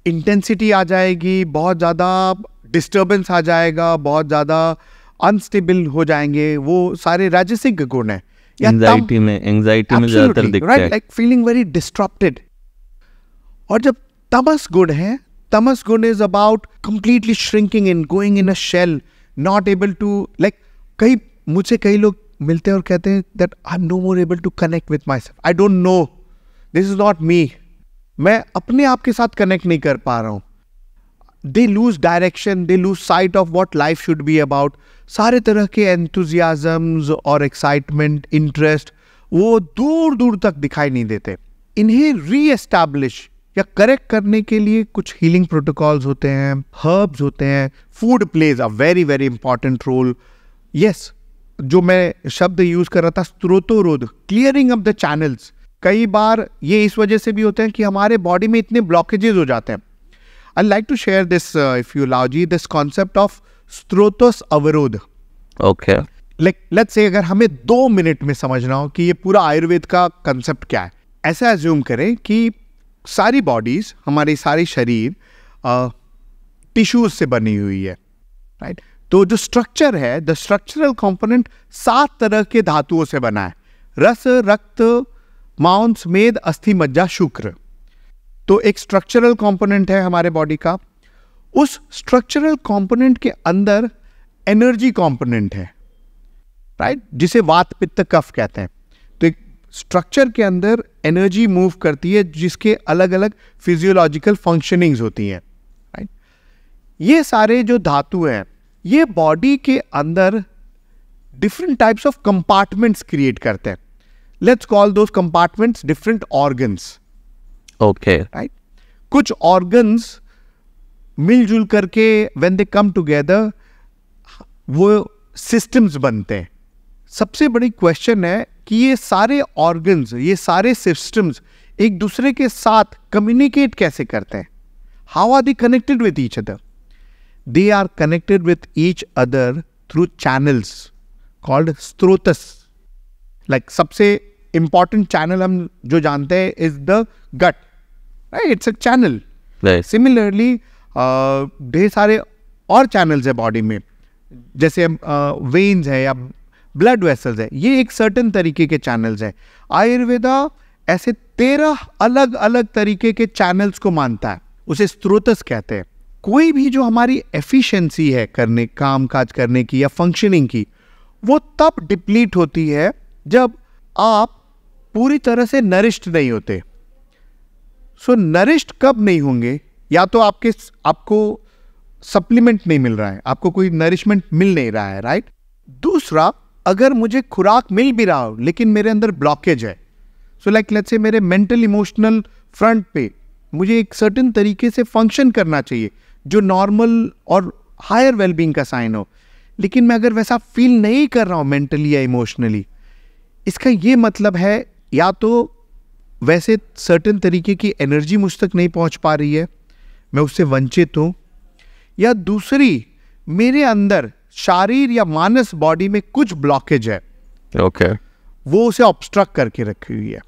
इंटेंसिटी आ जाएगी बहुत ज़्यादा डिस्टर्बेंस आ जाएगा बहुत ज़्यादा अनस्टेबल हो जाएंगे वो सारे राजसिक गुण हैं एंग्जाइटी में एंग्जाइटी में ज़्यादातर दिखता है right like feeling very disrupted और जब तमस गुण है tamas guna is about completely shrinking in going in a shell not able to like कई मुझे कई लोग मिलते हैं और कहते हैं that I am no more able to connect with my self I don't know this is not me मैं अपने आप के साथ कनेक्ट नहीं कर पा रहा हूँ they lose direction they lose sight of what life should be about सारे तरह के एंथुजियाजम्स और एक्साइटमेंट इंटरेस्ट वो दूर दूर तक दिखाई नहीं देते इन्हें री एस्टैब्लिश या करेक्ट करने के लिए कुछ हीलिंग प्रोटोकॉल्स होते हैं हर्ब्स होते हैं food plays a very very important role yes जो मैं शब्द यूज कर रहा था स्त्रोतोरोध क्लियरिंग अप द चैनल्स कई बार ये इस वजह से भी होते हैं कि हमारे बॉडी में इतने ब्लॉकेजेस हो जाते हैं I like to share this if you love जी दिस कॉन्सेप्ट ऑफ स्त्रोतोस अवरोध ओके लाइक लेट से अगर हमें दो मिनट में समझना हो कि ये पूरा आयुर्वेद का कंसेप्ट क्या है ऐसा एज्यूम करें कि सारी बॉडीज़ हमारे सारे शरीर टिश्यूज से बनी हुई है राइट तो जो स्ट्रक्चर है द स्ट्रक्चरल कंपोनेंट सात तरह के धातुओं से बना है रस रक्त माउंस मेद अस्थि मज्जा शुक्र तो एक स्ट्रक्चरल कंपोनेंट है हमारे बॉडी का उस स्ट्रक्चरल कंपोनेंट के अंदर एनर्जी कंपोनेंट है राइट जिसे वात पित्त कफ कहते हैं स्ट्रक्चर के अंदर एनर्जी मूव करती है जिसके अलग अलग फिजियोलॉजिकल फंक्शनिंग्स होती हैं ये सारे जो धातु हैं ये बॉडी के अंदर different types of compartments create करते हैं लेट्स कॉल दो compartments different organs okay right कुछ ऑर्गन्स मिलजुल करके व्हेन दे कम टुगेदर वो सिस्टम्स बनते हैं सबसे बड़ी क्वेश्चन है कि ये सारे ऑर्गन्स ये सारे सिस्टम्स एक दूसरे के साथ कम्युनिकेट कैसे करते हैं how are they connected with each other they are connected with each other through channels called स्त्रोतस लाइक सबसे इंपॉर्टेंट चैनल हम जो जानते हैं is the gut right it's a channel similarly ढेर सारे और चैनल्स है बॉडी में जैसे वेन्स uh, है या ब्लड वेसल्स है ये एक सर्टन तरीके के चैनल्स है आयुर्वेदा ऐसे तेरह अलग अलग तरीके के चैनल्स को मानता है उसे स्त्रोतस कहते हैं कोई भी जो हमारी एफिशिएंसी है करने काम काज करने की या फंक्शनिंग की वो तब डिप्लीट होती है जब आप पूरी तरह से नरिश्ड नहीं होते सो so, नरिश्ड कब नहीं होंगे या तो आपके आपको सप्लीमेंट नहीं मिल रहा है आपको कोई नरिशमेंट मिल नहीं रहा है राइट दूसरा अगर मुझे खुराक मिल भी रहा हो लेकिन मेरे अंदर ब्लॉकेज है सो लाइक लेट्स से मेरे मेंटल इमोशनल फ्रंट पे मुझे एक सर्टन तरीके से फंक्शन करना चाहिए जो नॉर्मल और हायर वेलबींग का साइन हो लेकिन मैं अगर वैसा फील नहीं कर रहा हूँ मेंटली या इमोशनली इसका ये मतलब है या तो वैसे सर्टन तरीके की एनर्जी मुझ तक नहीं पहुँच पा रही है मैं उससे वंचित हूँ या दूसरी मेरे अंदर शारीर या मानस बॉडी में कुछ ब्लॉकेज है ओके okay. वो उसे ऑब्स्ट्रक्ट करके रखी हुई है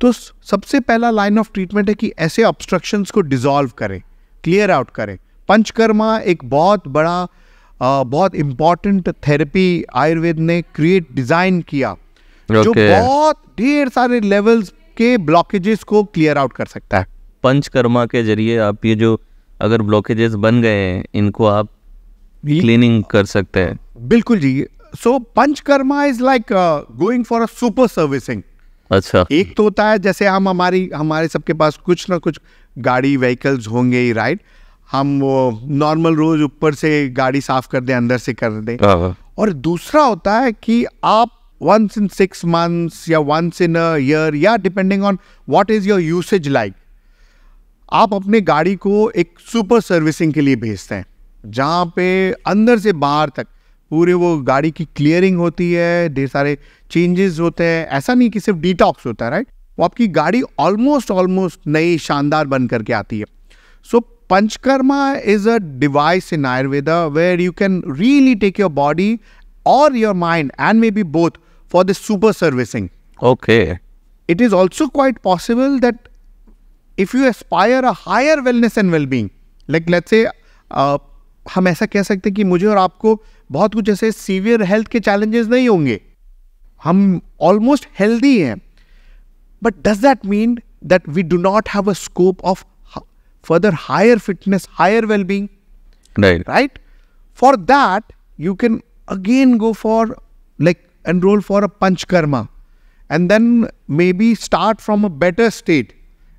तो सबसे पहला लाइन ऑफ ट्रीटमेंट है कि ऐसे ऑब्स्ट्रक्शन को डिजॉल्व करें क्लियर आउट करें पंचकर्मा एक बहुत बड़ा बहुत इंपॉर्टेंट थेरेपी आयुर्वेद ने क्रिएट डिजाइन किया okay. जो बहुत ढेर सारे लेवल्स के ब्लॉकेजेस को क्लियर आउट कर सकता है पंचकर्मा के जरिए आप ये जो अगर ब्लॉकेजेस बन गए हैं इनको आप क्लीनिंग कर सकते हैं बिल्कुल जी so panchakarma is like going for a super servicing अच्छा एक तो होता है जैसे हम हमारी हमारे सबके पास कुछ ना कुछ गाड़ी व्हीकल्स होंगे ही राइट हम वो नॉर्मल रोज ऊपर से गाड़ी साफ कर दें अंदर से कर दें हाँ, हाँ। और दूसरा होता है कि आप वंस इन सिक्स मंथ्स या वंस इन ईयर या depending on what is your usage like आप अपने गाड़ी को एक सुपर सर्विसिंग के लिए भेजते हैं जहाँ पे अंदर से बाहर तक पूरे वो गाड़ी की क्लियरिंग होती है ढेर सारे चेंजेस होते हैं ऐसा नहीं कि सिर्फ डिटॉक्स होता है राइट वो आपकी गाड़ी ऑलमोस्ट ऑलमोस्ट नई शानदार बन करके आती है so panchakarma is a device in Ayurveda where you can really take your body और your mind and may be both for the super servicing okay it is also quite possible that if you aspire a higher wellness and wellbeing like let's say हम ऐसा कह सकते हैं कि मुझे और आपको बहुत कुछ ऐसे सीवियर हेल्थ के चैलेंजेस नहीं होंगे हम ऑलमोस्ट हेल्दी हैं but does that mean that we do not have a scope of further higher fitness higher well being right for that you can again go for like enroll for a panchakarma and then may be start from a better state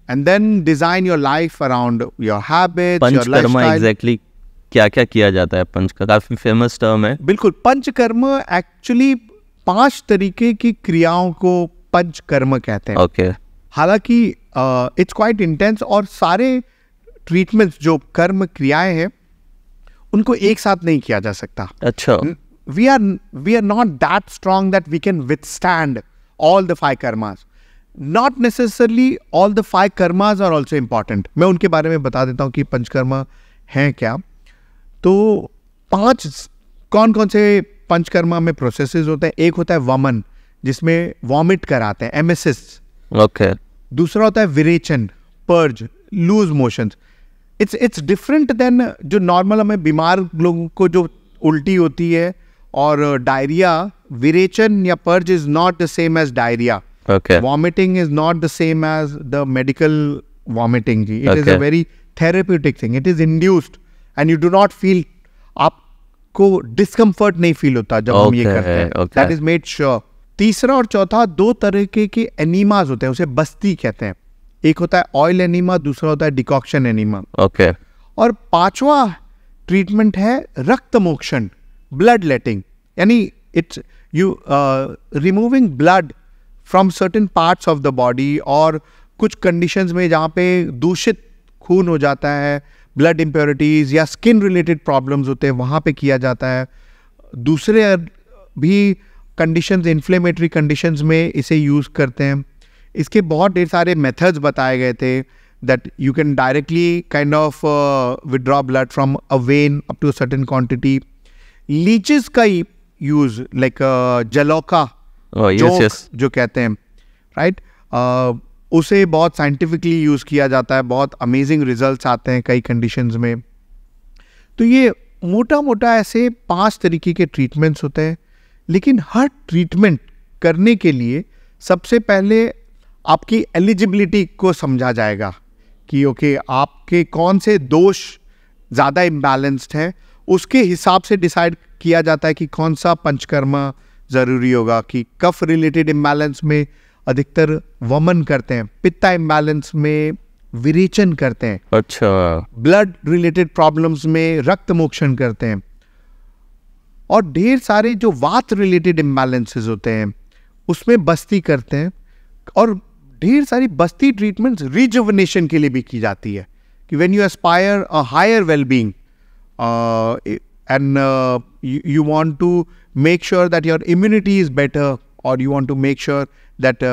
and then design your life around your habits your lifestyle exactly क्या क्या किया जाता है पंच का काफी famous term है बिल्कुल panchakarma actually पांच तरीके की क्रियाओं को पंचकर्म कहते हैं ओके okay. हालांकि इट्स क्वाइट इंटेंस और सारे ट्रीटमेंट्स जो कर्म क्रियाएं हैं उनको एक साथ नहीं किया जा सकता अच्छा we are we are not that strong that we can withstand all the five karmas not necessarily all the five karmas are also important मैं उनके बारे में बता देता हूँ कि पंचकर्मा हैं क्या तो पांच कौन कौन से पंचकर्मा में प्रोसेसेस होते हैं एक होता है वमन जिसमें वॉमिट कराते हैं एमएसएस ओके दूसरा होता है विरेचन purge loose motion it's it's different than जो नॉर्मल हमें बीमार लोगों को जो उल्टी होती है और डायरिया विरेचन या purge is not the same as diarrhoea vomiting is not the same as the medical vomiting जी it is a very therapeutic thing it is induced and you do not feel आपको discomfort नहीं feel होता जब okay, हम ये करते हैं that is made sure तीसरा और चौथा दो तरीके के एनीमाज होते हैं उसे बस्ती कहते हैं एक होता है ऑयल एनीमा दूसरा होता है डिकॉक्शन एनीमा ओके और पांचवा ट्रीटमेंट है रक्त मोक्षण ब्लड लेटिंग यानी it's you removing blood from certain parts of the body और कुछ कंडीशंस में जहाँ पे दूषित खून हो जाता है ब्लड इम्प्योरिटीज़ या स्किन रिलेटेड प्रॉब्लम्स होते हैं वहाँ पे किया जाता है दूसरे भी कंडीशंस इन्फ्लेमेटरी कंडीशंस में इसे यूज़ करते हैं इसके बहुत ढेर सारे मेथड्स बताए गए थे that you can directly kind of withdraw blood from a vein up to certain quantity leeches का ही यूज लाइक uh, जलोका oh, जो कहते हैं राइट right? uh, उसे बहुत साइंटिफिकली यूज़ किया जाता है बहुत अमेजिंग रिजल्ट्स आते हैं कई कंडीशंस में तो ये मोटा मोटा ऐसे पांच तरीके के ट्रीटमेंट्स होते हैं लेकिन हर ट्रीटमेंट करने के लिए सबसे पहले आपकी एलिजिबिलिटी को समझा जाएगा कि ओके okay, आपके कौन से दोष ज़्यादा इम्बैलेंस्ड हैं उसके हिसाब से डिसाइड किया जाता है कि कौन सा पंचकर्मा ज़रूरी होगा कि कफ रिलेटेड इम्बैलेंस में अधिकतर वमन करते हैं पित्ता इम्बैलेंस में विरेचन करते हैं अच्छा ब्लड रिलेटेड प्रॉब्लम्स में रक्त मोक्षण करते हैं और ढेर सारे जो वात रिलेटेड इम्बैलेंसेज होते हैं उसमें बस्ती करते हैं और ढेर सारी बस्ती ट्रीटमेंट्स रिजुवनेशन के लिए भी की जाती है कि when you aspire a higher wellbeing and you want to make sure that your immunity is better और you want to make sure that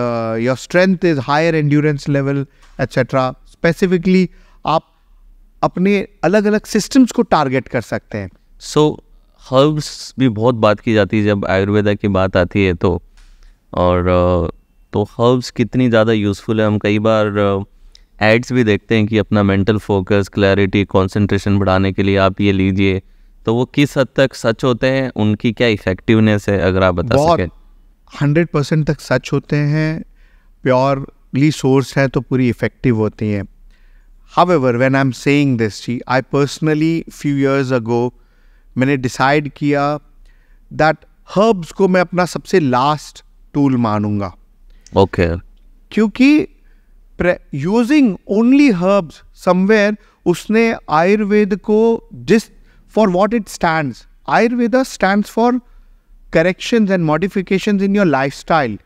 your strength is higher higher level level specifically आप अपने अलग अलग systems को target कर सकते हैं सो so, herbs भी बहुत बात की जाती है जब आयुर्वेदा की बात आती है तो और uh, तो हर्ब्स कितनी ज़्यादा यूज़फुल है हम कई बार एड्स uh, भी देखते हैं कि अपना मेंटल फोकस क्लैरिटी कंसंट्रेशन बढ़ाने के लिए आप ये लीजिए तो वो किस हद तक सच होते हैं उनकी क्या इफेक्टिवनेस है अगर आप बता सकें हंड्रेड परसेंट तक सच होते हैं प्योरली सोर्स है तो पूरी इफ़ेक्टिव होती हैं ever when I am saying this जी I personally few years ago मैंने डिसाइड किया दैट हर्ब्स को मैं अपना सबसे लास्ट टूल मानूंगा ओके क्योंकि यूजिंग ओनली हर्ब्स समवेयर उसने आयुर्वेद को जिस for what it stand Ayurveda stand for corrections and modifications in your lifestyle.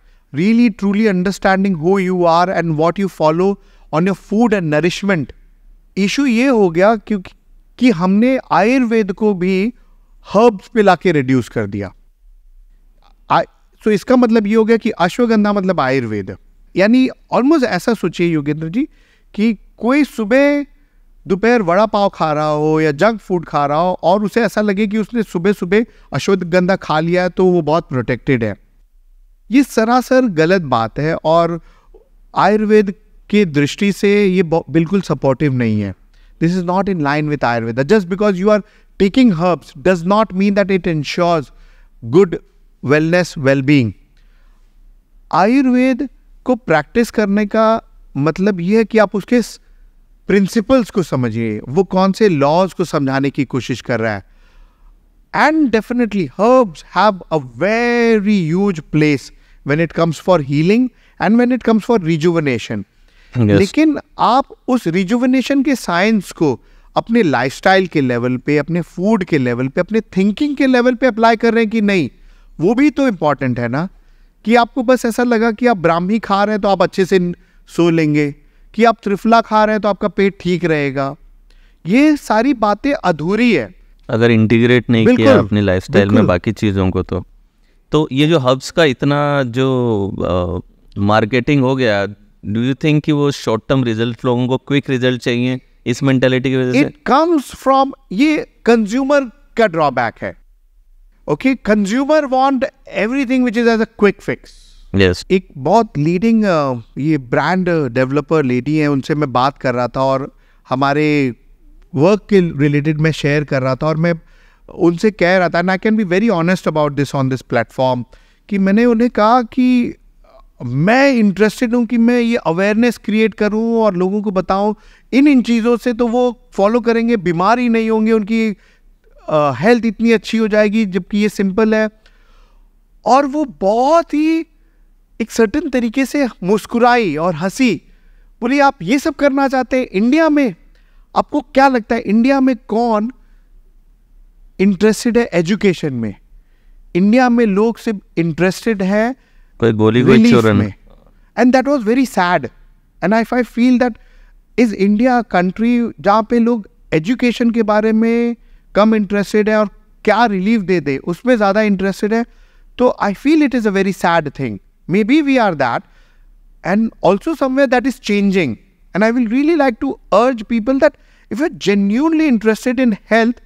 Really, truly understanding who you are and what you follow on your food and nourishment. issue ye ho gaya kyunki कि हमने आयुर्वेद को भी herbs पे लाके reduce कर दिया सो so इसका मतलब ये हो गया कि अश्वगंधा मतलब आयुर्वेद यानी ऑलमोस्ट ऐसा सोचिए योगेंद्र जी कि कोई सुबह दोपहर वड़ा पाव खा रहा हो या जंक फूड खा रहा हो और उसे ऐसा लगे कि उसने सुबह सुबह गंदा खा लिया है तो वो बहुत प्रोटेक्टेड है ये सरासर गलत बात है और आयुर्वेद की दृष्टि से ये बिल्कुल सपोर्टिव नहीं है this is not in line with Ayurveda just because you are taking herbs does not mean that it ensures good wellness wellbeing Ayurveda को प्रैक्टिस करने का मतलब यह है कि आप उसके प्रिंसिपल्स को समझिए वो कौन से लॉज को समझाने की कोशिश कर रहा है and definitely herbs have a very huge place when it comes for healing and when it comes for rejuvenation लेकिन आप उस रिजुवनेशन के साइंस को अपने लाइफस्टाइल के लेवल पे अपने फूड के लेवल पे अपने थिंकिंग के लेवल पे अप्लाई कर रहे हैं कि नहीं वो भी तो इम्पॉर्टेंट है ना कि आपको बस ऐसा लगा कि आप ब्राह्मी खा रहे हैं तो आप अच्छे से सो लेंगे कि आप त्रिफला खा रहे हैं तो आपका पेट ठीक रहेगा ये सारी बातें अधूरी है अगर इंटीग्रेट नहीं किया अपनी लाइफस्टाइल में बाकी चीज़ों को तो तो ये जो हब्स का इतना जो मार्केटिंग हो गया डू यू थिंक कि वो शॉर्ट टर्म रिजल्ट लोगों को क्विक रिजल्ट चाहिए इस मेंटेलिटी की वजह से इट कम्स फ्रॉम ये कंज्यूमर का ड्रॉबैक है okay consumer want everything which is as a quick fix yes. एक बहुत लीडिंग uh, ये ब्रांड डेवलपर लेडी हैं उनसे मैं बात कर रहा था और हमारे वर्क के रिलेटेड मैं शेयर कर रहा था और मैं उनसे कह रहा था and I can be very honest about this on this platform कि मैंने उन्हें कहा कि मैं इंटरेस्टेड हूँ कि मैं ये अवेयरनेस क्रिएट करूँ और लोगों को बताऊँ इन इन चीज़ों से तो वो फॉलो करेंगे बीमार ही नहीं होंगे उनकी हेल्थ uh, इतनी अच्छी हो जाएगी जबकि ये सिंपल है और वो बहुत ही एक सर्टन तरीके से मुस्कुराई और हंसी बोली आप ये सब करना चाहते हैं इंडिया में आपको क्या लगता है इंडिया में कौन इंटरेस्टेड है एजुकेशन में इंडिया में लोग सिर्फ इंटरेस्टेड है and that was very sad and I I feel that is India country जहाँ पे लोग एजुकेशन के बारे में कम इंटरेस्टेड है और क्या रिलीफ दे दे उसमें ज़्यादा इंटरेस्टेड है तो I feel it is a very sad thing Maybe we are that. And also somewhere that is changing. And I will really like to urge people that if you're genuinely interested in health,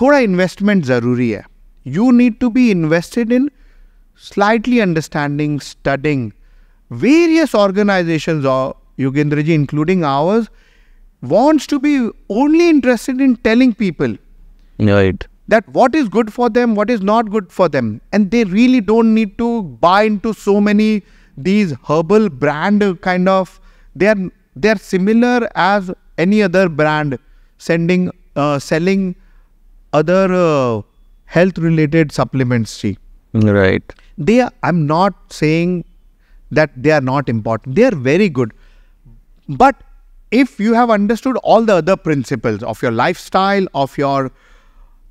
investment zaruri hai. You need to be invested in slightly understanding, studying various organizations or Yugendra including ours wants to be only interested in telling people right that what is good for them, what is not good for them. And they really don't need to buy into so many these herbal brand kind of, they're they're similar as any other brand sending, uh, selling other uh, health related supplements. Right. They are, I'm not saying that they are not important. They are very good. But if you have understood all the other principles of your lifestyle, of your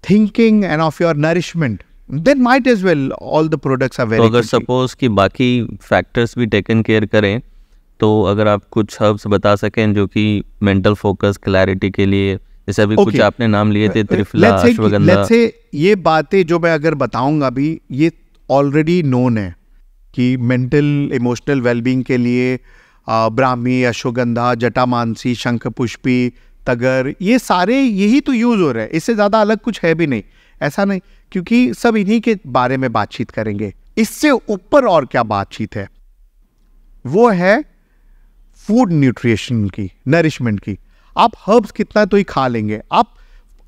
thinking and of your nourishment then might as well all the products are very अगर suppose कि बाकी factors भी taken care करें तो अगर आप कुछ herbs बता सकें जो कि मेंटल फोकस क्लैरिटी के लिए जैसे अभी okay. कुछ आपने नाम लिए थे uh, triphala ashwagandha let's say ये बातें जो मैं अगर बताऊंगा अभी ये ऑलरेडी नोन है कि मेंटल इमोशनल वेलबींग के लिए uh, ब्राह्मी अश्वगंधा जटा मानसी शंख पुष्पी तगर ये सारे यही तो यूज़ हो रहे हैं इससे ज़्यादा अलग कुछ है भी नहीं ऐसा नहीं क्योंकि सब इन्हीं के बारे में बातचीत करेंगे इससे ऊपर और क्या बातचीत है वो है फूड न्यूट्रिशन की नरिशमेंट की आप हर्ब्स कितना तो ही खा लेंगे आप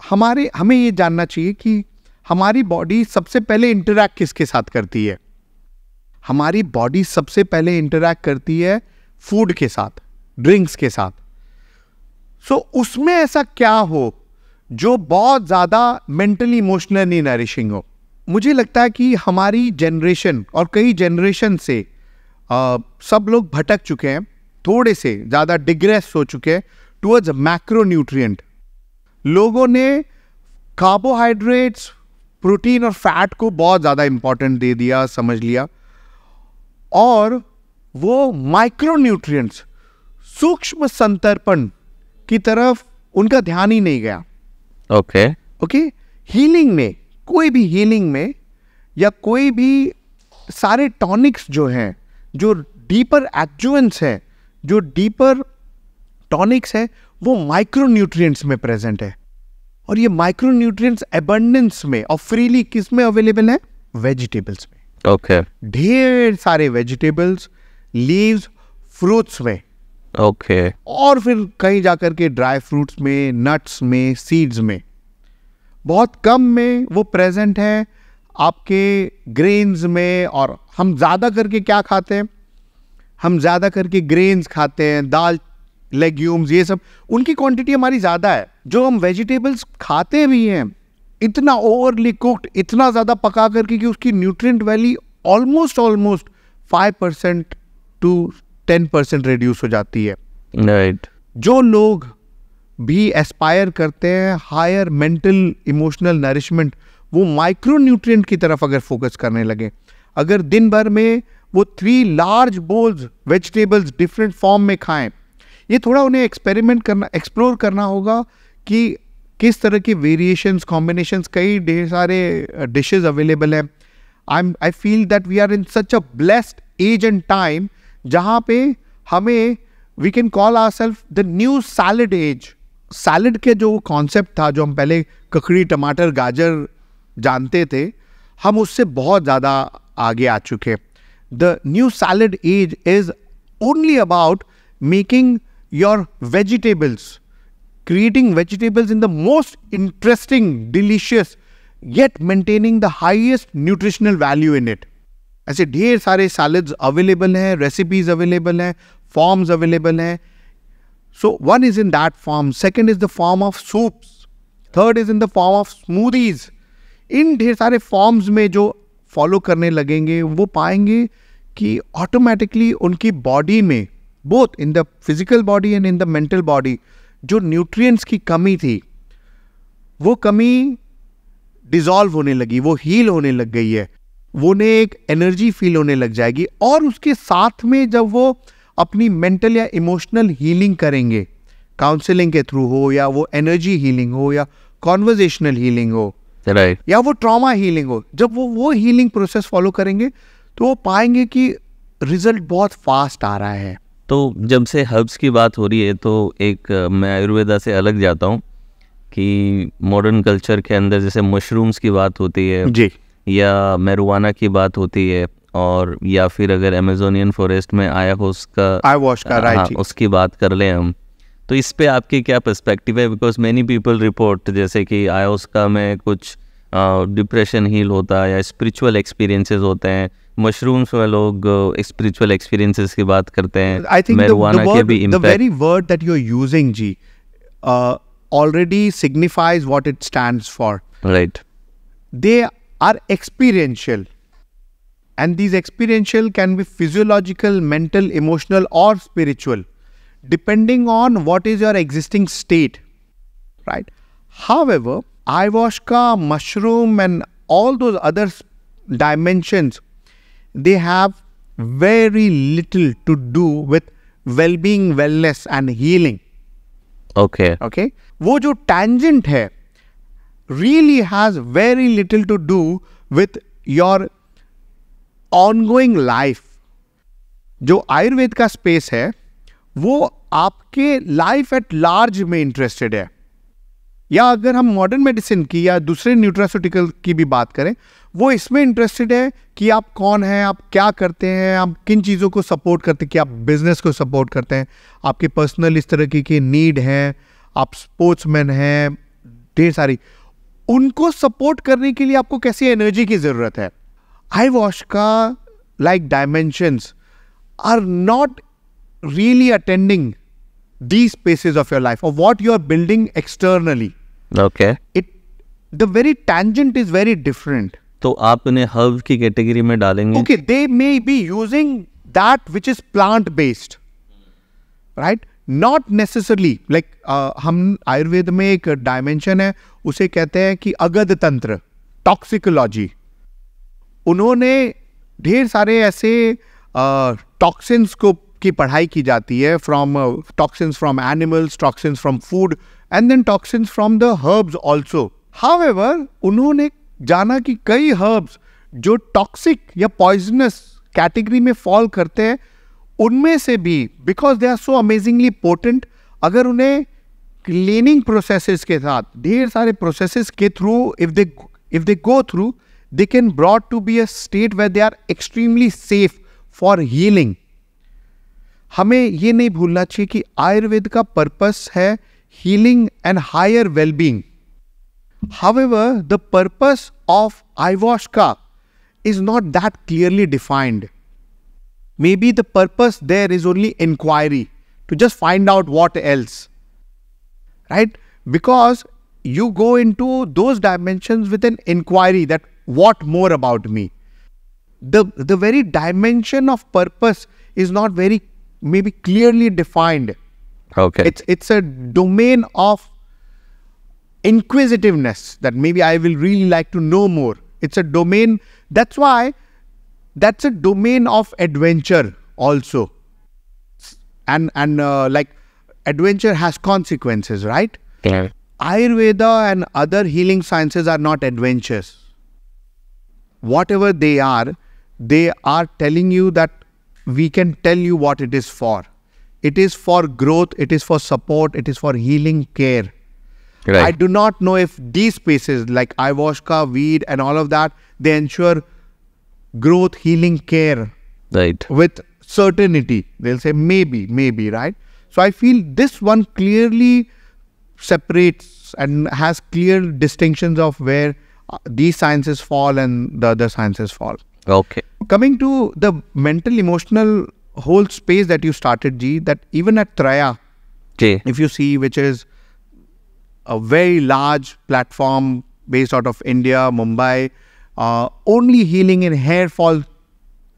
हमारे हमें ये जानना चाहिए कि हमारी बॉडी सबसे पहले इंटरैक्ट किसके साथ करती है हमारी बॉडी सबसे पहले इंटरैक्ट करती है फूड के साथ ड्रिंक्स के साथ सो so, उसमें ऐसा क्या हो जो बहुत ज़्यादा मेंटली इमोशनली नरिशिंग हो मुझे लगता है कि हमारी जनरेशन और कई जनरेशन से आ, सब लोग भटक चुके हैं थोड़े से ज़्यादा डिग्रेस हो चुके हैं टूवर्ड्स मैक्रो न्यूट्रियट लोगों ने कार्बोहाइड्रेट्स प्रोटीन और फैट को बहुत ज़्यादा इम्पोर्टेंट दे दिया समझ लिया और वो माइक्रो न्यूट्रिएंट्स सूक्ष्म संतर्पण की तरफ उनका ध्यान ही नहीं गया ओके ओके हीलिंग में कोई भी हीलिंग में या कोई भी सारे टॉनिक्स जो हैं जो डीपर एक्जुएंस है जो डीपर टॉनिक्स है वो माइक्रो न्यूट्रिएंट्स में प्रेजेंट है और ये माइक्रो न्यूट्रिएंट्स एबंडेंस में और फ्रीली किस में अवेलेबल है वेजिटेबल्स में ओके okay. ढेर सारे वेजिटेबल्स लीव्स फ्रूट्स में ओके और फिर कहीं जाकर के ड्राई फ्रूट्स में नट्स में सीड्स में बहुत कम में वो प्रेजेंट है आपके ग्रेन्स में और हम ज़्यादा करके क्या खाते हैं हम ज़्यादा करके ग्रेन्स खाते हैं दाल लेग्यूम्स ये सब उनकी क्वांटिटी हमारी ज़्यादा है जो हम वेजिटेबल्स खाते भी हैं इतना ओवरली कुक्ड इतना ज़्यादा पका करके कि उसकी nutrient value almost almost five percent to ten percent reduce हो जाती है राइट right. जो लोग भी एस्पायर करते हैं हायर मेंटल इमोशनल नरिशमेंट वो माइक्रो न्यूट्रिएंट की तरफ अगर फोकस करने लगे अगर दिन भर में वो three large bowls vegetables different form में खाएं ये थोड़ा उन्हें एक्सपेरिमेंट करना एक्सप्लोर करना होगा कि किस तरह के वेरिएशंस कॉम्बिनेशंस कई ढेर सारे डिशेस uh, अवेलेबल हैं I I feel that we are in such a blessed age and time जहाँ पे हमें we can call our self the new salad age salad के जो कॉन्सेप्ट था जो हम पहले ककड़ी टमाटर गाजर जानते थे हम उससे बहुत ज़्यादा आगे आ चुके the new salad age is only about making your vegetables creating vegetables in the most interesting delicious yet maintaining the highest nutritional value in it ऐसे ढेर सारे सैलड्स अवेलेबल हैं रेसिपीज अवेलेबल हैं फॉर्म्स अवेलेबल हैं so one is in that form second is the form of soups third is in the form of smoothies in ढेर सारे forms में जो फॉलो करने लगेंगे वो पाएंगे कि ऑटोमेटिकली उनकी बॉडी में both in the physical body and in the mental body जो न्यूट्रिएंट्स की कमी थी वो कमी डिजॉल्व होने लगी वो हील होने लग गई है वो उन्हें एक एनर्जी फील होने लग जाएगी और उसके साथ में जब वो अपनी मेंटल या इमोशनल हीलिंग करेंगे काउंसलिंग के थ्रू हो या वो एनर्जी हीलिंग हो या कॉन्वर्जेशनल हीलिंग हो right. या वो ट्रॉमा हीलिंग हो जब वो वो हीलिंग प्रोसेस फॉलो करेंगे तो वो पाएंगे कि रिजल्ट बहुत फास्ट आ रहा है तो जब से हर्ब्स की बात हो रही है तो एक मैं आयुर्वेदा से अलग जाता हूँ कि मॉडर्न कल्चर के अंदर जैसे मशरूम्स की बात होती है जी या मेरुवाना की बात होती है और या फिर अगर अमेजोनियन फॉरेस्ट में आया हो उसका आई वॉश का हाँ, उसकी बात कर लें हम तो इस पे आपकी क्या पर्सपेक्टिव है बिकॉज मेनी पीपल रिपोर्ट जैसे कि आयोस्का में कुछ डिप्रेशन हील होता है या स्पिरिचुअल एक्सपीरियंसेस होते हैं मशरूम्स में लोग स्पिरिचुअल एक्सपीरियंसेस की बात करते हैं आई थिंक के भी the very word that you are using ji already signifies what it stands for right they are experiential. And these experiential can be physiological, mental, emotional or spiritual depending on what is your existing state, right? However, ayahuasca, mushroom and all those other dimensions, they have very little to do with well-being, wellness and healing. Okay. Okay. वो जो tangent है really has very little to do with your ongoing life. जो आयुर्वेद का space है वो आपके life at large में interested है या अगर हम मॉडर्न मेडिसिन की या दूसरे न्यूट्रास्यूटिकल की भी बात करें वो इसमें इंटरेस्टेड है कि आप कौन हैं आप क्या करते हैं आप किन चीज़ों को सपोर्ट करते हैं कि आप बिजनेस को सपोर्ट करते हैं आपके पर्सनल इस तरह की नीड हैं आप स्पोर्ट्समैन हैं ढेर सारी उनको सपोर्ट करने के लिए आपको कैसी एनर्जी की ज़रूरत है आई वॉश का like dimensions are not really attending the spaces of your life और what you are building externally okay it the very tangent is very different तो आप उन्हें हर्ब की कैटेगरी में डालेंगे okay they may be using that which is plant based right not necessarily like हम आयुर्वेद में एक डायमेंशन है उसे कहते हैं कि अगध तंत्र टॉक्सिकोलॉजी उन्होंने ढेर सारे ऐसे टॉक्सिन्स uh, को की पढ़ाई की जाती है from toxins from animals toxins from food and then toxins from the herbs also ever उन्होंने जाना कि कई हर्ब्स जो टॉक्सिक या पॉइजनस कैटेगरी में फॉल करते हैं उनमें से भी because they are so amazingly potent अगर उन्हें क्लीनिंग प्रोसेसेस के साथ ढेर सारे प्रोसेसेस के through if they if they go through they can brought to be a state where they are extremely safe for healing हमें ये नहीं भूलना चाहिए कि आयुर्वेद का पर्पस है healing and higher wellbeing purpose of आई वॉश का is not that clearly defined Maybe the purpose there is only inquiry to just find out what else, right? Because you go into those dimensions with an inquiry that what more about me? The, the very dimension of purpose is not very maybe clearly defined. Okay. It's, it's a domain of inquisitiveness that maybe I will really like to know more. It's a domain. That's why that's a domain of adventure also and and uh, like adventure has consequences right yeah. ayurveda and other healing sciences are not adventures whatever they are they are telling you that we can tell you what it is for it is for growth it is for support it is for healing care right. i do not know if these spaces like ayahuasca weed and all of that they ensure growth, healing care. Right. With certainty. They'll say maybe, maybe, right? So I feel this one clearly separates and has clear distinctions of where uh, these sciences fall and the other sciences fall. Okay. Coming to the mental emotional whole space that you started, G, that even at Traya, okay. if you see, which is a very large platform based out of India, Mumbai, uh, only healing in hair fall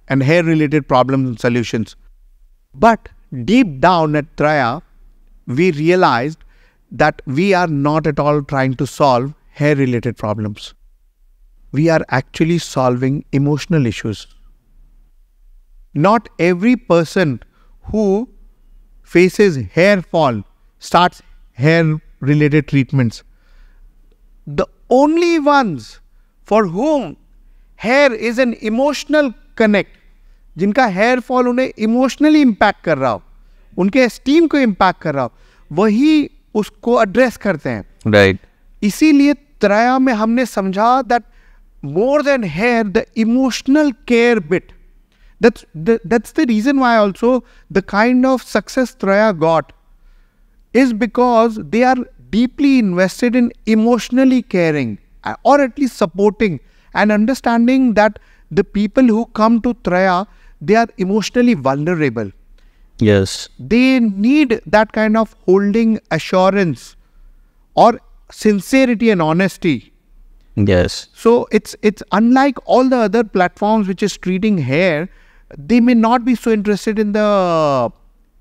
and hair related problems and solutions. But deep down at Traya, we realized that we are not at all trying to solve hair related problems. We are actually solving emotional issues. Not every person who faces hair fall starts hair related treatments. The only ones for whom hair is an emotional connect जिनका hair fall उन्हें emotionally impact कर रहा हो उनके esteem को impact कर रहा हो वही उसको एड्रेस करते हैं राइट right. इसीलिए त्रया में हमने समझा that more than hair the emotional care bit that's the reason why also the kind of success Traya got is because they are deeply invested in emotionally caring or at least supporting and understanding that the people who come to Traya, they are emotionally vulnerable. Yes. They need that kind of holding assurance or sincerity and honesty. Yes. So it's it's unlike all the other platforms which is treating hair, they may not be so interested in the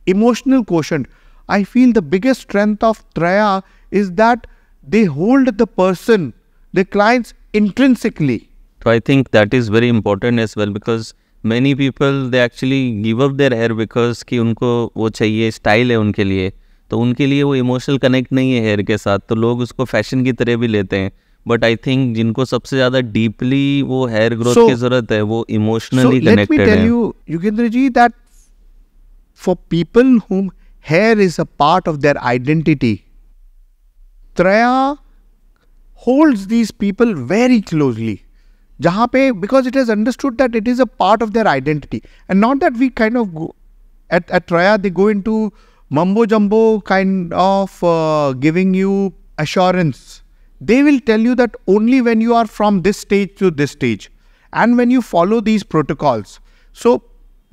emotional quotient. I feel the biggest strength of Traya is that they hold the person declines intrinsically. So I think that is very important as well because many people they actually give up their hair because कि उनको वो चाहिए style है उनके लिए तो उनके लिए वो इमोशनल कनेक्ट नहीं है हेयर के साथ तो लोग उसको फैशन की तरह भी लेते हैं बट आई थिंक जिनको सबसे ज्यादा डीपली वो हेयर ग्रोथ so, की जरूरत है वो इमोशनली कनेक्टेड है you Yugendra ji that for people whom hair is a part of their identity Traya holds these people very closely. because it has understood that it is a part of their identity and not that we kind of go at, at Raya they go into mumbo jumbo kind of uh, giving you assurance. They will tell you that only when you are from this stage to this stage and when you follow these protocols. So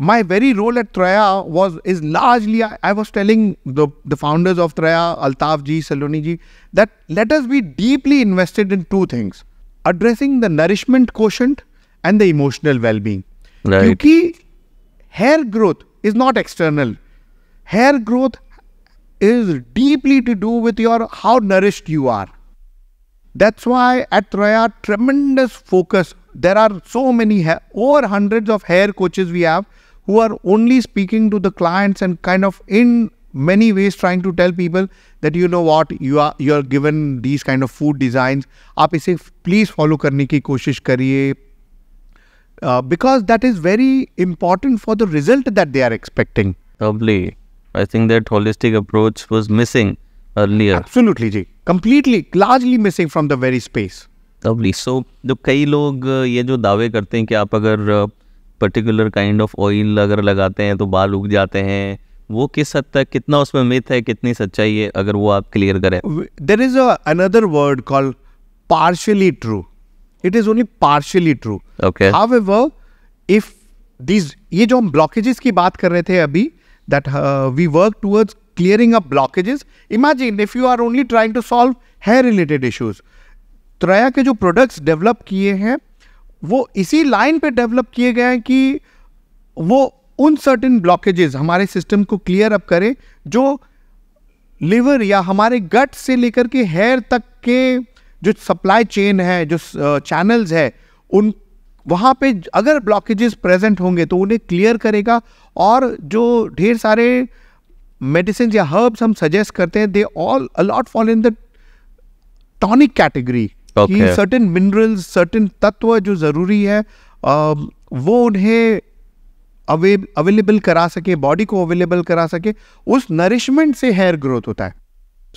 my very role at Traya was is largely I, I, was telling the, the founders of Traya, Altaf ji, Saloni ji, that let us be deeply invested in two things: addressing the nourishment quotient and the emotional well-being. Right. Because hair growth is not external. Hair growth is deeply to do with your how nourished you are. That's why at Traya, tremendous focus. There are so many hair, over hundreds of hair coaches we have who are only speaking to the clients and kind of in many ways trying to tell people that you know what you are you are given these kind of food designs आप इसे please follow करने की कोशिश करिए uh, because that is very important for the result that they are expecting probably I think that holistic approach was missing earlier absolutely ji completely largely missing from the very space probably so जो कई लोग ये जो दावे करते हैं कि आप अगर पर्टिकुलर काइंड ऑफ ऑयल अगर लगाते हैं तो बाल उग जाते हैं वो किस हद तक कितना उसमें मिथ है कितनी सच्चाई है अगर वो आप क्लियर करें there is another word call partially true it is only partially true okay however if these ये जो हम ब्लॉकेजेस की बात कर रहे थे अभी that we work towards clearing up blockages imagine if you are only trying to solve hair related issues Traya के जो प्रोडक्ट्स डेवलप किए हैं वो इसी लाइन पे डेवलप किए गए हैं कि वो उन सर्टेन ब्लॉकेजेस हमारे सिस्टम को क्लियर अप करें जो लिवर या हमारे गट से लेकर के हेयर तक के जो सप्लाई चेन है जो चैनल्स है उन वहाँ पे अगर ब्लॉकेजेस प्रेजेंट होंगे तो उन्हें क्लियर करेगा और जो ढेर सारे मेडिसिन या हर्ब्स हम सजेस्ट करते हैं they all a lot fall in the tonic category okay. कि सर्टेन मिनरल्स सर्टेन तत्व जो ज़रूरी है आ, वो उन्हें अवे अवेलेबल करा सके बॉडी को अवेलेबल करा सके उस नरिशमेंट से हेयर ग्रोथ होता है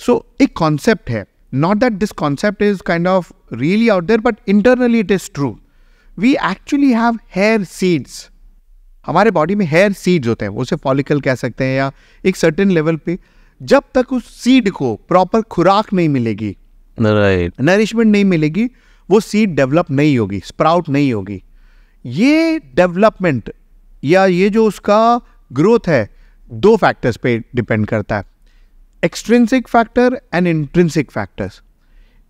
सो so, एक कॉन्सेप्ट है not that this concept is kind of really out there but internally it is true we actually have hair seeds हमारे बॉडी में हेयर सीड्स होते हैं उसे फॉलिकल कह सकते हैं या एक सर्टेन लेवल पे जब तक उस सीड को प्रॉपर खुराक नहीं मिलेगी राइट नरिशमेंट नहीं मिलेगी वो सीड डेवलप नहीं होगी स्प्राउट नहीं होगी ये डेवलपमेंट या ये जो उसका ग्रोथ है दो फैक्टर्स पे डिपेंड करता है extrinsic factor and intrinsic factors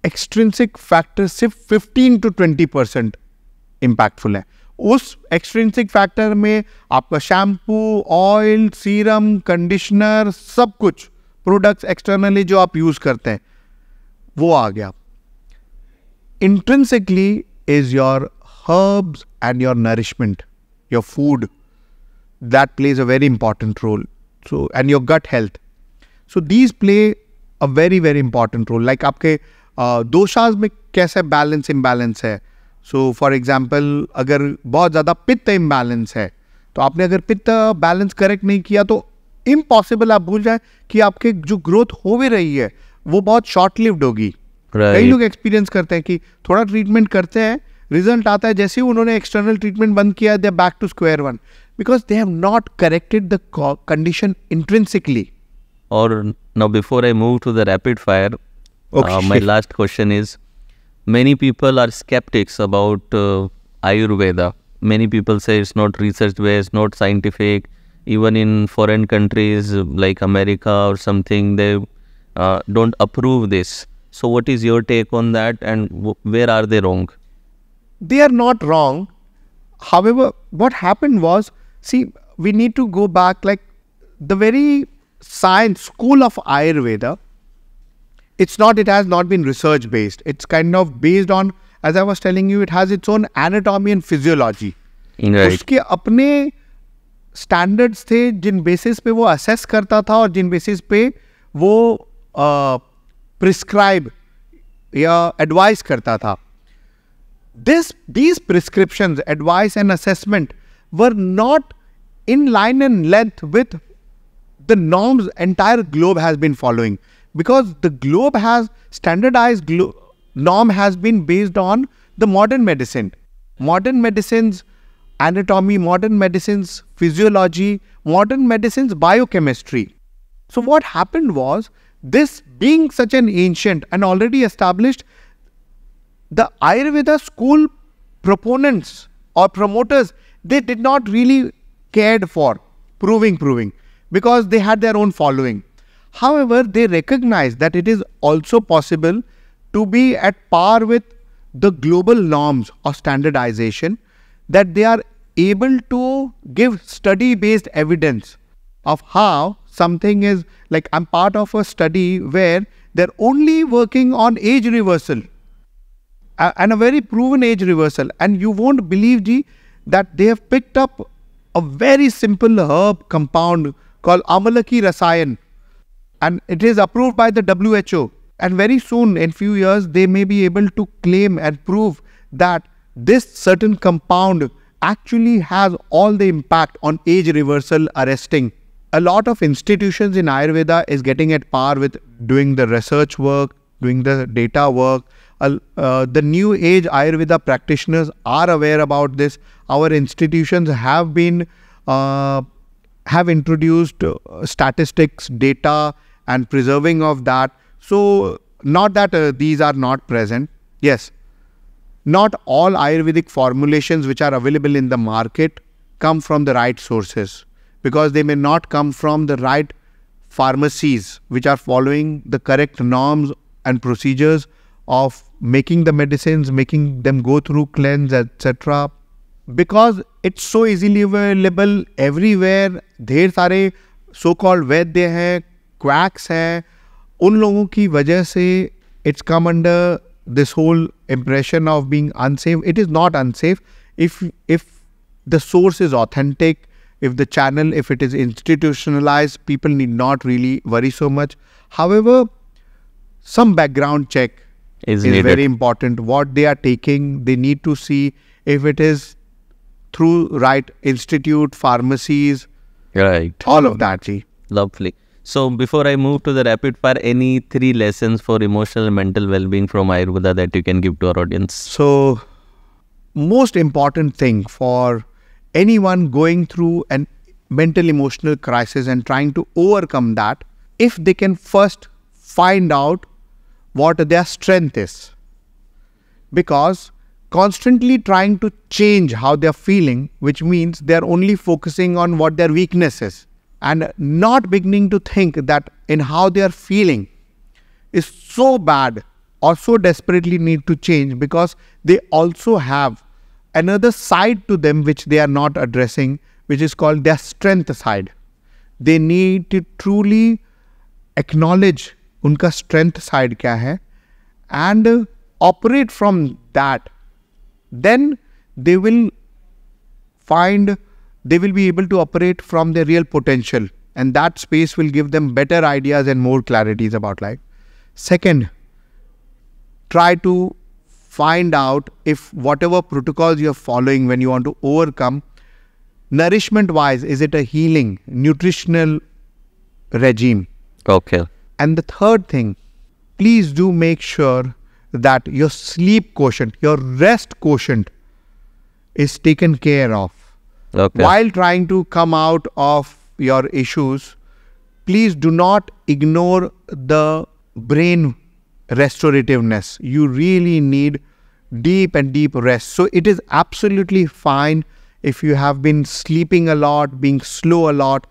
extrinsic factor सिर्फ 15 टू 20 परसेंट इम्पैक्टफुल है उस एक्सट्रेंसिक फैक्टर में आपका शैम्पू ऑयल सीरम कंडीशनर सब कुछ प्रोडक्ट्स एक्सटर्नली जो आप यूज़ करते हैं वो आ गया intrinsically is your herbs and your nourishment your food that plays a very important role so and your gut health so these play a very very important role like आपके दोषाज में कैसे बैलेंस इम्बैलेंस है so for example अगर बहुत ज़्यादा पित्त imbalance है तो आपने अगर पित्त बैलेंस करेक्ट नहीं किया तो इम्पॉसिबल आप भूल जाए कि आपके जो ग्रोथ हो भी रही है वो बहुत शॉर्ट लिव्ड होगी right. कई लोग एक्सपीरियंस करते हैं कि थोड़ा ट्रीटमेंट करते हैं रिजल्ट आता है जैसे ही उन्होंने एक्सटर्नल ट्रीटमेंट बंद किया they back to square one because they have not corrected the condition intrinsically और now before I move to the rapid fire my last question is many people are skeptics about Ayurveda many people say it's not research research based not scientific even in foreign countries like america or something they Uh, don't approve this. So, what is your take on that and where are they wrong? They are not wrong. However, what happened was, see, we need to go back like the very science school of Ayurveda. It's not, it has not been research based. It's kind of based on, as I was telling you, it has its own anatomy and physiology. Right. उसके अपने standards थे जिन basis पे वो assess करता था और जिन basis पे वो Prescribe या एडवाइस करता था this these prescription advice and assessment were not in line and length with the norms entire globe has been following because the globe has standardized norm has been based on the modern medicine modern medicines anatomy modern medicines physiology modern medicines biochemistry so what happened was this being such an ancient and already established, the Ayurveda school proponents or promoters, they did not really cared for proving, proving because they had their own following. However, they recognized that it is also possible to be at par with the global norms of standardization, that they are able to give study based evidence of how something is like I'm part of a study where they're only working on age reversal uh, and a very proven age reversal. And you won't believe, G, that they have picked up a very simple herb compound called Amalaki Rasayan. And it is approved by the WHO. And very soon, in few years, they may be able to claim and prove that this certain compound actually has all the impact on age reversal arresting a lot of institutions in Ayurveda is getting at par with doing the research work, doing the data work. Uh, the new age Ayurveda practitioners are aware about this. Our institutions have been uh, have introduced uh, statistics, data, and preserving of that. So not that uh, these are not present. Yes, not all Ayurvedic formulations which are available in the market come from the right sources because they may not come from the right pharmacies which are following the correct norms and procedures of making the medicines, making them go through cleanse, etc. Because it's so easily available everywhere, there are so-called वैद्य quacks, quacks हैं उन it's come under this whole impression of being unsafe. It is not unsafe if it is not unsafe if if the channel, if it is institutionalized, people need not really worry so much. However, some background check is, is very important. What they are taking, they need to see if it is through right institute, pharmacies, right, all of that. Ji. Lovely. So before I move to the rapid fire, any three lessons for emotional and mental well-being from Ayurveda that you can give to our audience? So most important thing for anyone going through an mental emotional crisis and trying to overcome that if they can first find out what their strength is. Because constantly trying to change how they're feeling, which means they're only focusing on what their weakness is and not beginning to think that in how they're feeling is so bad or so desperately need to change because they also have another side to them which they are not addressing, which is called their strength side. They need to truly acknowledge unka strength side kya hai and operate from that. Then they will find they will be able to operate from their real potential and that space will give them better ideas and more clarities about life. Second, try to find out if whatever protocols you're following when you want to overcome, nourishment wise, is it a healing, nutritional regime? Okay. And the third thing, please do make sure that your sleep quotient, your rest quotient is taken care of. Okay. While trying to come out of your issues, please do not ignore the brain restorativeness. You really need deep and deep rest. So it is absolutely fine if you have been sleeping a lot, being slow a lot.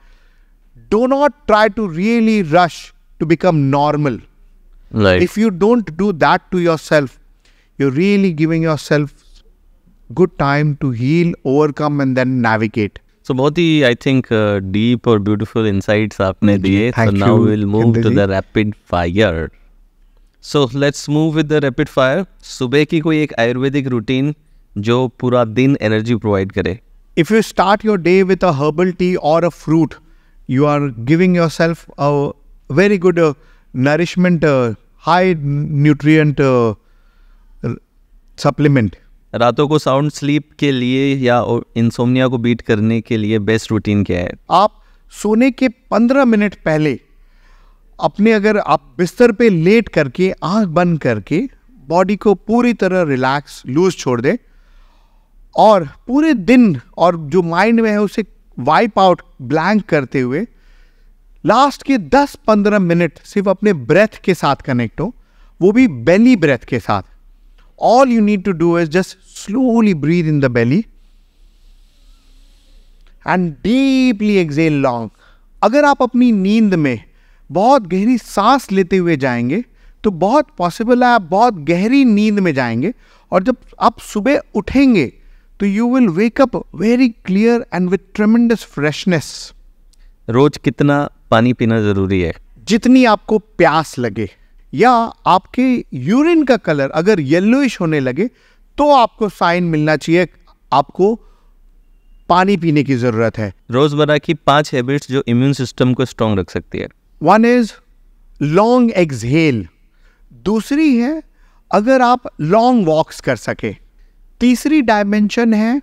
Do not try to really rush to become normal. Right. If you don't do that to yourself, you're really giving yourself good time to heal, overcome, and then navigate. So uh, deep or beautiful insights deep और beautiful insights you. So now we'll move to the rapid fire. So let's move with the rapid fire सुबह की कोई एक Ayurvedic routine जो पूरा दिन energy provide करे if you start your day with a herbal tea और a fruit you are giving your self a very good nourishment high nutri supplement रातों को साउंड स्लीप के लिए या इंसोमिया को बीट करने के लिए बेस्ट रूटीन क्या है आप सोने के पंद्रह मिनट पहले अपने अगर आप बिस्तर पे लेट करके आंख बंद करके बॉडी को पूरी तरह रिलैक्स लूज छोड़ दें और पूरे दिन और जो माइंड में है उसे वाइप आउट ब्लैंक करते हुए लास्ट के 10-15 मिनट सिर्फ अपने ब्रेथ के साथ कनेक्ट हो वो भी बेली ब्रेथ के साथ all you need to do is just slowly breathe in the belly and deeply exhale long अगर आप अपनी नींद में बहुत गहरी सांस लेते हुए जाएंगे तो बहुत पॉसिबल है आप बहुत गहरी नींद में जाएंगे और जब आप सुबह उठेंगे तो you will wake up very clear and with tremendous freshness रोज कितना पानी पीना ज़रूरी है जितनी आपको प्यास लगे या आपके यूरिन का कलर अगर येलोइश होने लगे तो आपको साइन मिलना चाहिए आपको पानी पीने की ज़रूरत है रोज़मर्रा की पांच हैबिट्स जो इम्यून सिस्टम को स्ट्रांग रख सकती है वन इज लॉन्ग एक्सहेल दूसरी है अगर आप लॉन्ग वॉक्स कर सके तीसरी डायमेंशन है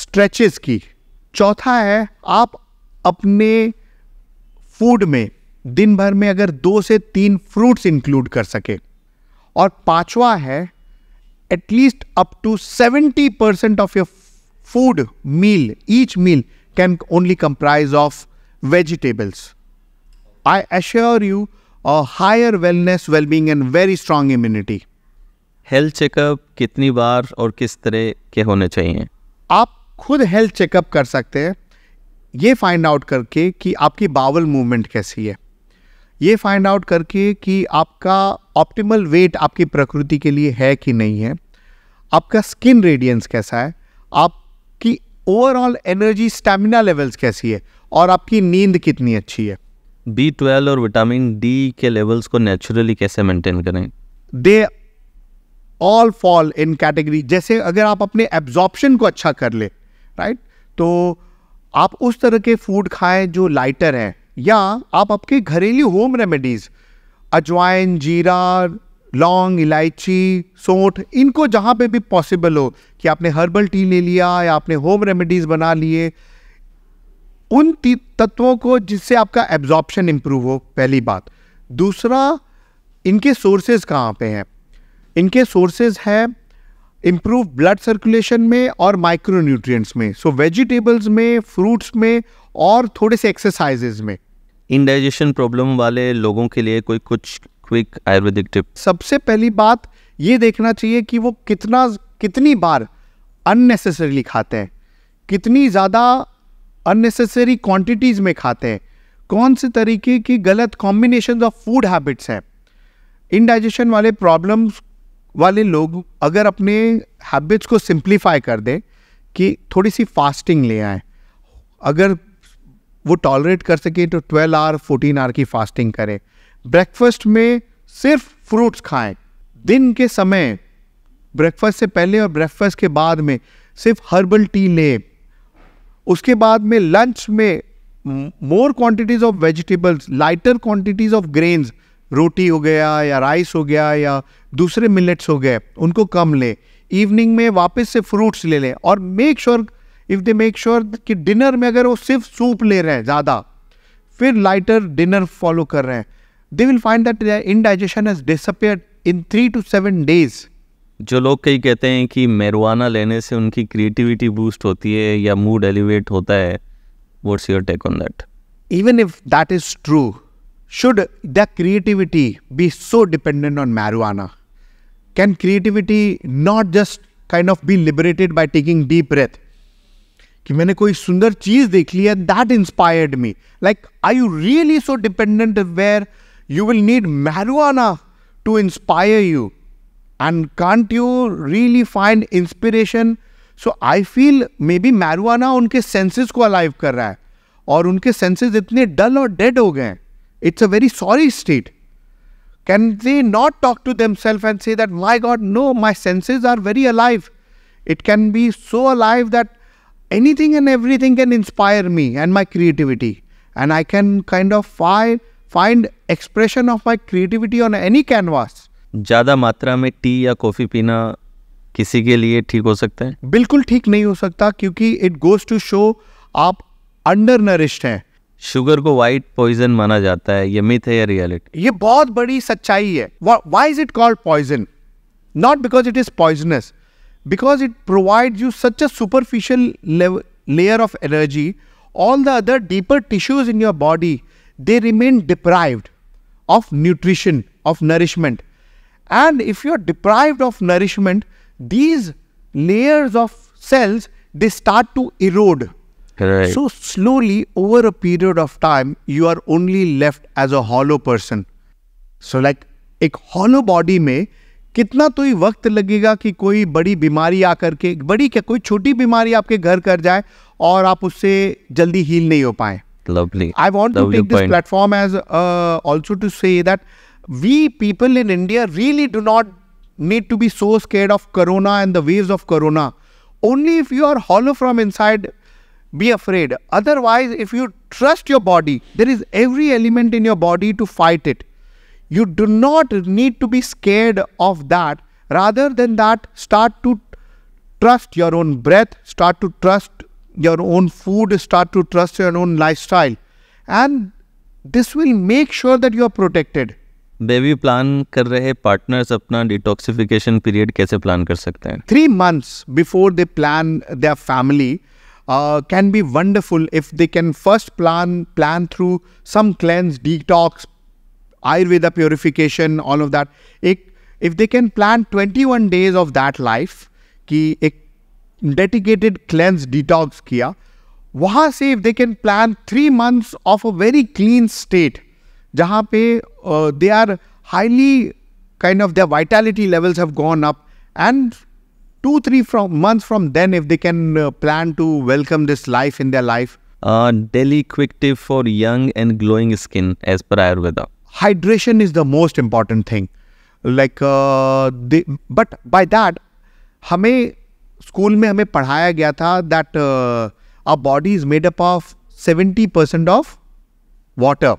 स्ट्रेचेस की चौथा है आप अपने फूड में दिन भर में अगर दो से तीन फ्रूट्स इंक्लूड कर सके और पांचवा है at least up to seventy percent of your food meal each meal can only comprise of vegetables I assure you a higher wellness, well-being and very strong immunity. Health checkup कितनी बार और किस तरह के होने चाहिए आप खुद हेल्थ चेकअप कर सकते हैं ये फाइंड आउट करके कि आपकी बावल मूवमेंट कैसी है ये फाइंड आउट करके कि आपका ऑप्टिमल वेट आपकी प्रकृति के लिए है कि नहीं है आपका स्किन रेडियंस कैसा है आपकी ओवरऑल एनर्जी स्टेमिना लेवल्स कैसी है और आपकी नींद कितनी अच्छी है बी ट्वेल्व और विटामिन डी के लेवल्स को नेचुरली कैसे मेंटेन करें they all fall in category जैसे अगर आप अपने एब्जॉर्प्शन को अच्छा कर ले राइट तो आप उस तरह के फूड खाएं जो लाइटर हैं या आप आपके घरेलू होम रेमेडीज़ अजवाइन जीरा लौंग इलायची सोठ इनको जहाँ पे भी पॉसिबल हो कि आपने हर्बल टी ले लिया या आपने होम रेमेडीज़ बना लिए उन तत्वों को जिससे आपका एब्जॉर्प्शन इम्प्रूव हो पहली बात दूसरा इनके सोर्सेज कहाँ पे हैं इनके सोर्सेज हैं इम्प्रूव ब्लड सर्कुलेशन में और माइक्रो न्यूट्रिएंट्स में सो so, वेजिटेबल्स में फ्रूट्स में और थोड़े से एक्सरसाइजेज में इनडाइजेशन प्रॉब्लम वाले लोगों के लिए कोई कुछ क्विक आयुर्वेदिक टिप सबसे पहली बात ये देखना चाहिए कि वो कितना कितनी बार अननेसेसरीली खाते हैं कितनी ज़्यादा अननेसेसरी क्वांटिटीज़ में खाते हैं कौन से तरीके की गलत कॉम्बिनेशन ऑफ फूड हैबिट्स हैं इनडाइजेशन वाले प्रॉब्लम्स वाले लोग अगर अपने हैबिट्स को सिंप्लीफाई कर दें कि थोड़ी सी फास्टिंग ले आए अगर वो टॉलरेट कर सके तो 12 आवर 14 आवर की फास्टिंग करें ब्रेकफास्ट में सिर्फ फ्रूट्स खाएं दिन के समय ब्रेकफास्ट से पहले और ब्रेकफास्ट के बाद में सिर्फ हर्बल टी लें उसके बाद में लंच में more quantities of vegetables lighter quantities of grains रोटी हो गया या राइस हो गया या दूसरे मिलेट्स हो गए उनको कम लें इवनिंग में वापस से फ्रूट्स ले लें और make sure if they make sure कि डिनर में अगर वो सिर्फ सूप ले रहे हैं ज़्यादा फिर लाइटर डिनर फॉलो कर रहे हैं they will find that indigestion has disappear in three to seven days जो लोग कई कहते हैं कि मेरुआना लेने से उनकी क्रिएटिविटी बूस्ट होती है या मूड एलिवेट होता है what's your take on that even if that is true should the creativity be so dependent on marijuana can creativity not just kind of be liberated by taking deep breath कि मैंने कोई सुंदर चीज देख ली है that inspired me like I you really so dependent where you will need marijuana to inspire you And can't you really find inspiration? So I feel maybe marijuana उनके senses को alive कर रहा है और उनके senses इतने dull और dead It's a very sorry state. Can they not talk to themselves and say that, my God, no, my senses are very alive. It can be so alive that anything and everything can inspire me and my creativity. And I can kind of find, find expression of my creativity on any canvas. ज़्यादा मात्रा में T या coffee पीना किसी के लिए ठीक हो सकता है बिल्कुल ठीक नहीं हो सकता क्योंकि इट गोज़ टू शो आप अंडर नरिश्ड हैं शुगर को वाइट पॉइजन माना जाता है ये मिथ है या रियलिटी ये बहुत बड़ी सच्चाई है why is it called poison not because it is poisonous because it provide you such a superficial layer of energy all the other deeper tissues in your body they remain deprived of nutrition of nourishment And if you are deprived of nourishment, these layers of cells, they start to erode. Right. So slowly, over a period of time, you are only left as a hollow person. So like एक hollow body में कितना तो ही वक्त लगेगा कि कोई बड़ी बीमारी आकर के बड़ी क्या कोई छोटी बीमारी आपके घर कर जाए और आप उससे जल्दी हील नहीं हो पाए lovely I want to take this platform as also to say that we people in India really do not need to be so scared of corona and the waves of corona. Only if you are hollow from inside, be afraid. Otherwise, if you trust your body, there is every element in your body to fight it. You do not need to be scared of that. Rather than that, start to trust your own breath, start to trust your own food, start to trust your own lifestyle. And this will make sure that you are protected. Baby plan कर रहे partners अपना detoxification period कैसे plan कर सकते हैं three months before they plan their family can be wonderful if they can first plan plan through some cleanse detox Ayurveda purification all of that एक if they can plan twenty one days of that life कि एक dedicated cleanse detox किया वहाँ से if they can plan three months of a very clean state jahan they are highly kind of their vitality levels have gone up and two three months from then if they can uh, plan to welcome this life in their life Delhi quick tip for young and glowing skin as per ayurveda hydration is the most important thing like uh, but by that हमें school me. हमें पढ़ाया गया था that our body is made up of 70% percent of water.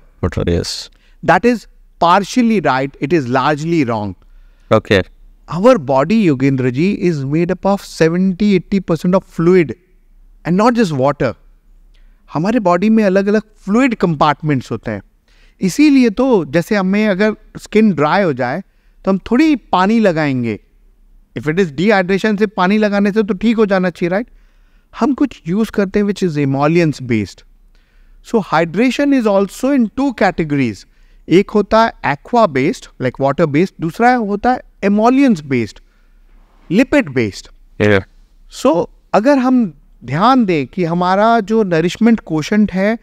yes. That is partially right. It is largely wrong. Okay. Our body, Yogendraji, is made up of 70-80% of fluid and not just water. हमारे body में अलग अलग fluid compartments होते हैं इसीलिए तो जैसे हमें अगर स्किन ड्राई हो जाए तो हम थोड़ी पानी लगाएंगे इफ़ इट इज़ डिहाइड्रेशन से पानी लगाने से तो ठीक हो जाना चाहिए राइट हम कुछ यूज़ करते हैं which is emollients based so hydration is also in two categories एक होता है aqua based like water based दूसरा होता है emollients based lipid based so अगर हम ध्यान दें कि हमारा जो नरिशमेंट कोशंट है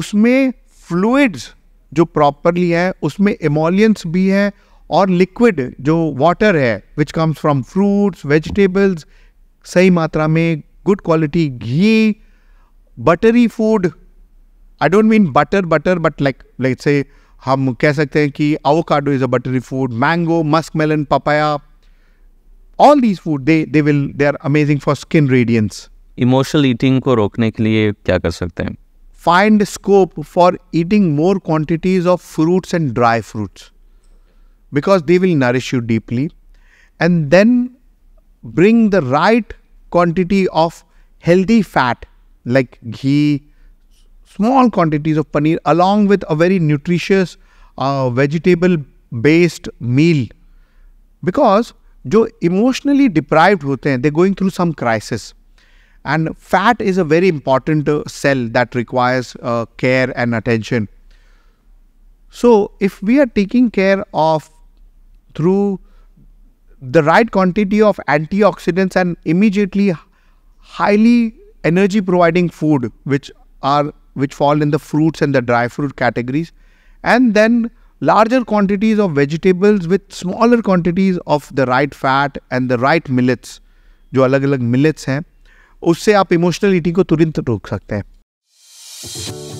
उसमें फ्लूड्स जो प्रॉपरली है उसमें एमोलियंस भी है और लिक्विड जो वाटर है which comes from fruits vegetables सही मात्रा में good quality ghee buttery food I don't mean butter, butter, but like let's say हम कह सकते हैं कि avocado is a buttery food, mango, muskmelon, papaya. All these food they they will they are amazing for skin radiance. Emotional eating को रोकने के लिए क्या कर सकते हैं find scope for eating more quantities of fruits and dry fruits because they will nourish you deeply and then bring the right quantity of healthy fat like ghee small quantities of paneer along with a very nutritious uh, vegetable based meal because jo emotionally deprived hote hain, they're going through some crisis and fat is a very important uh, cell that requires uh, care and attention so if we are taking care of through the right quantity of antioxidants and immediately highly energy providing food which are which fall in the fruits and the dry fruit categories, and then larger quantities of vegetables with smaller quantities of the right fat and the right millets, जो अलग अलग millets हैं उससे आप emotional eating को तुरंत रोक सकते हैं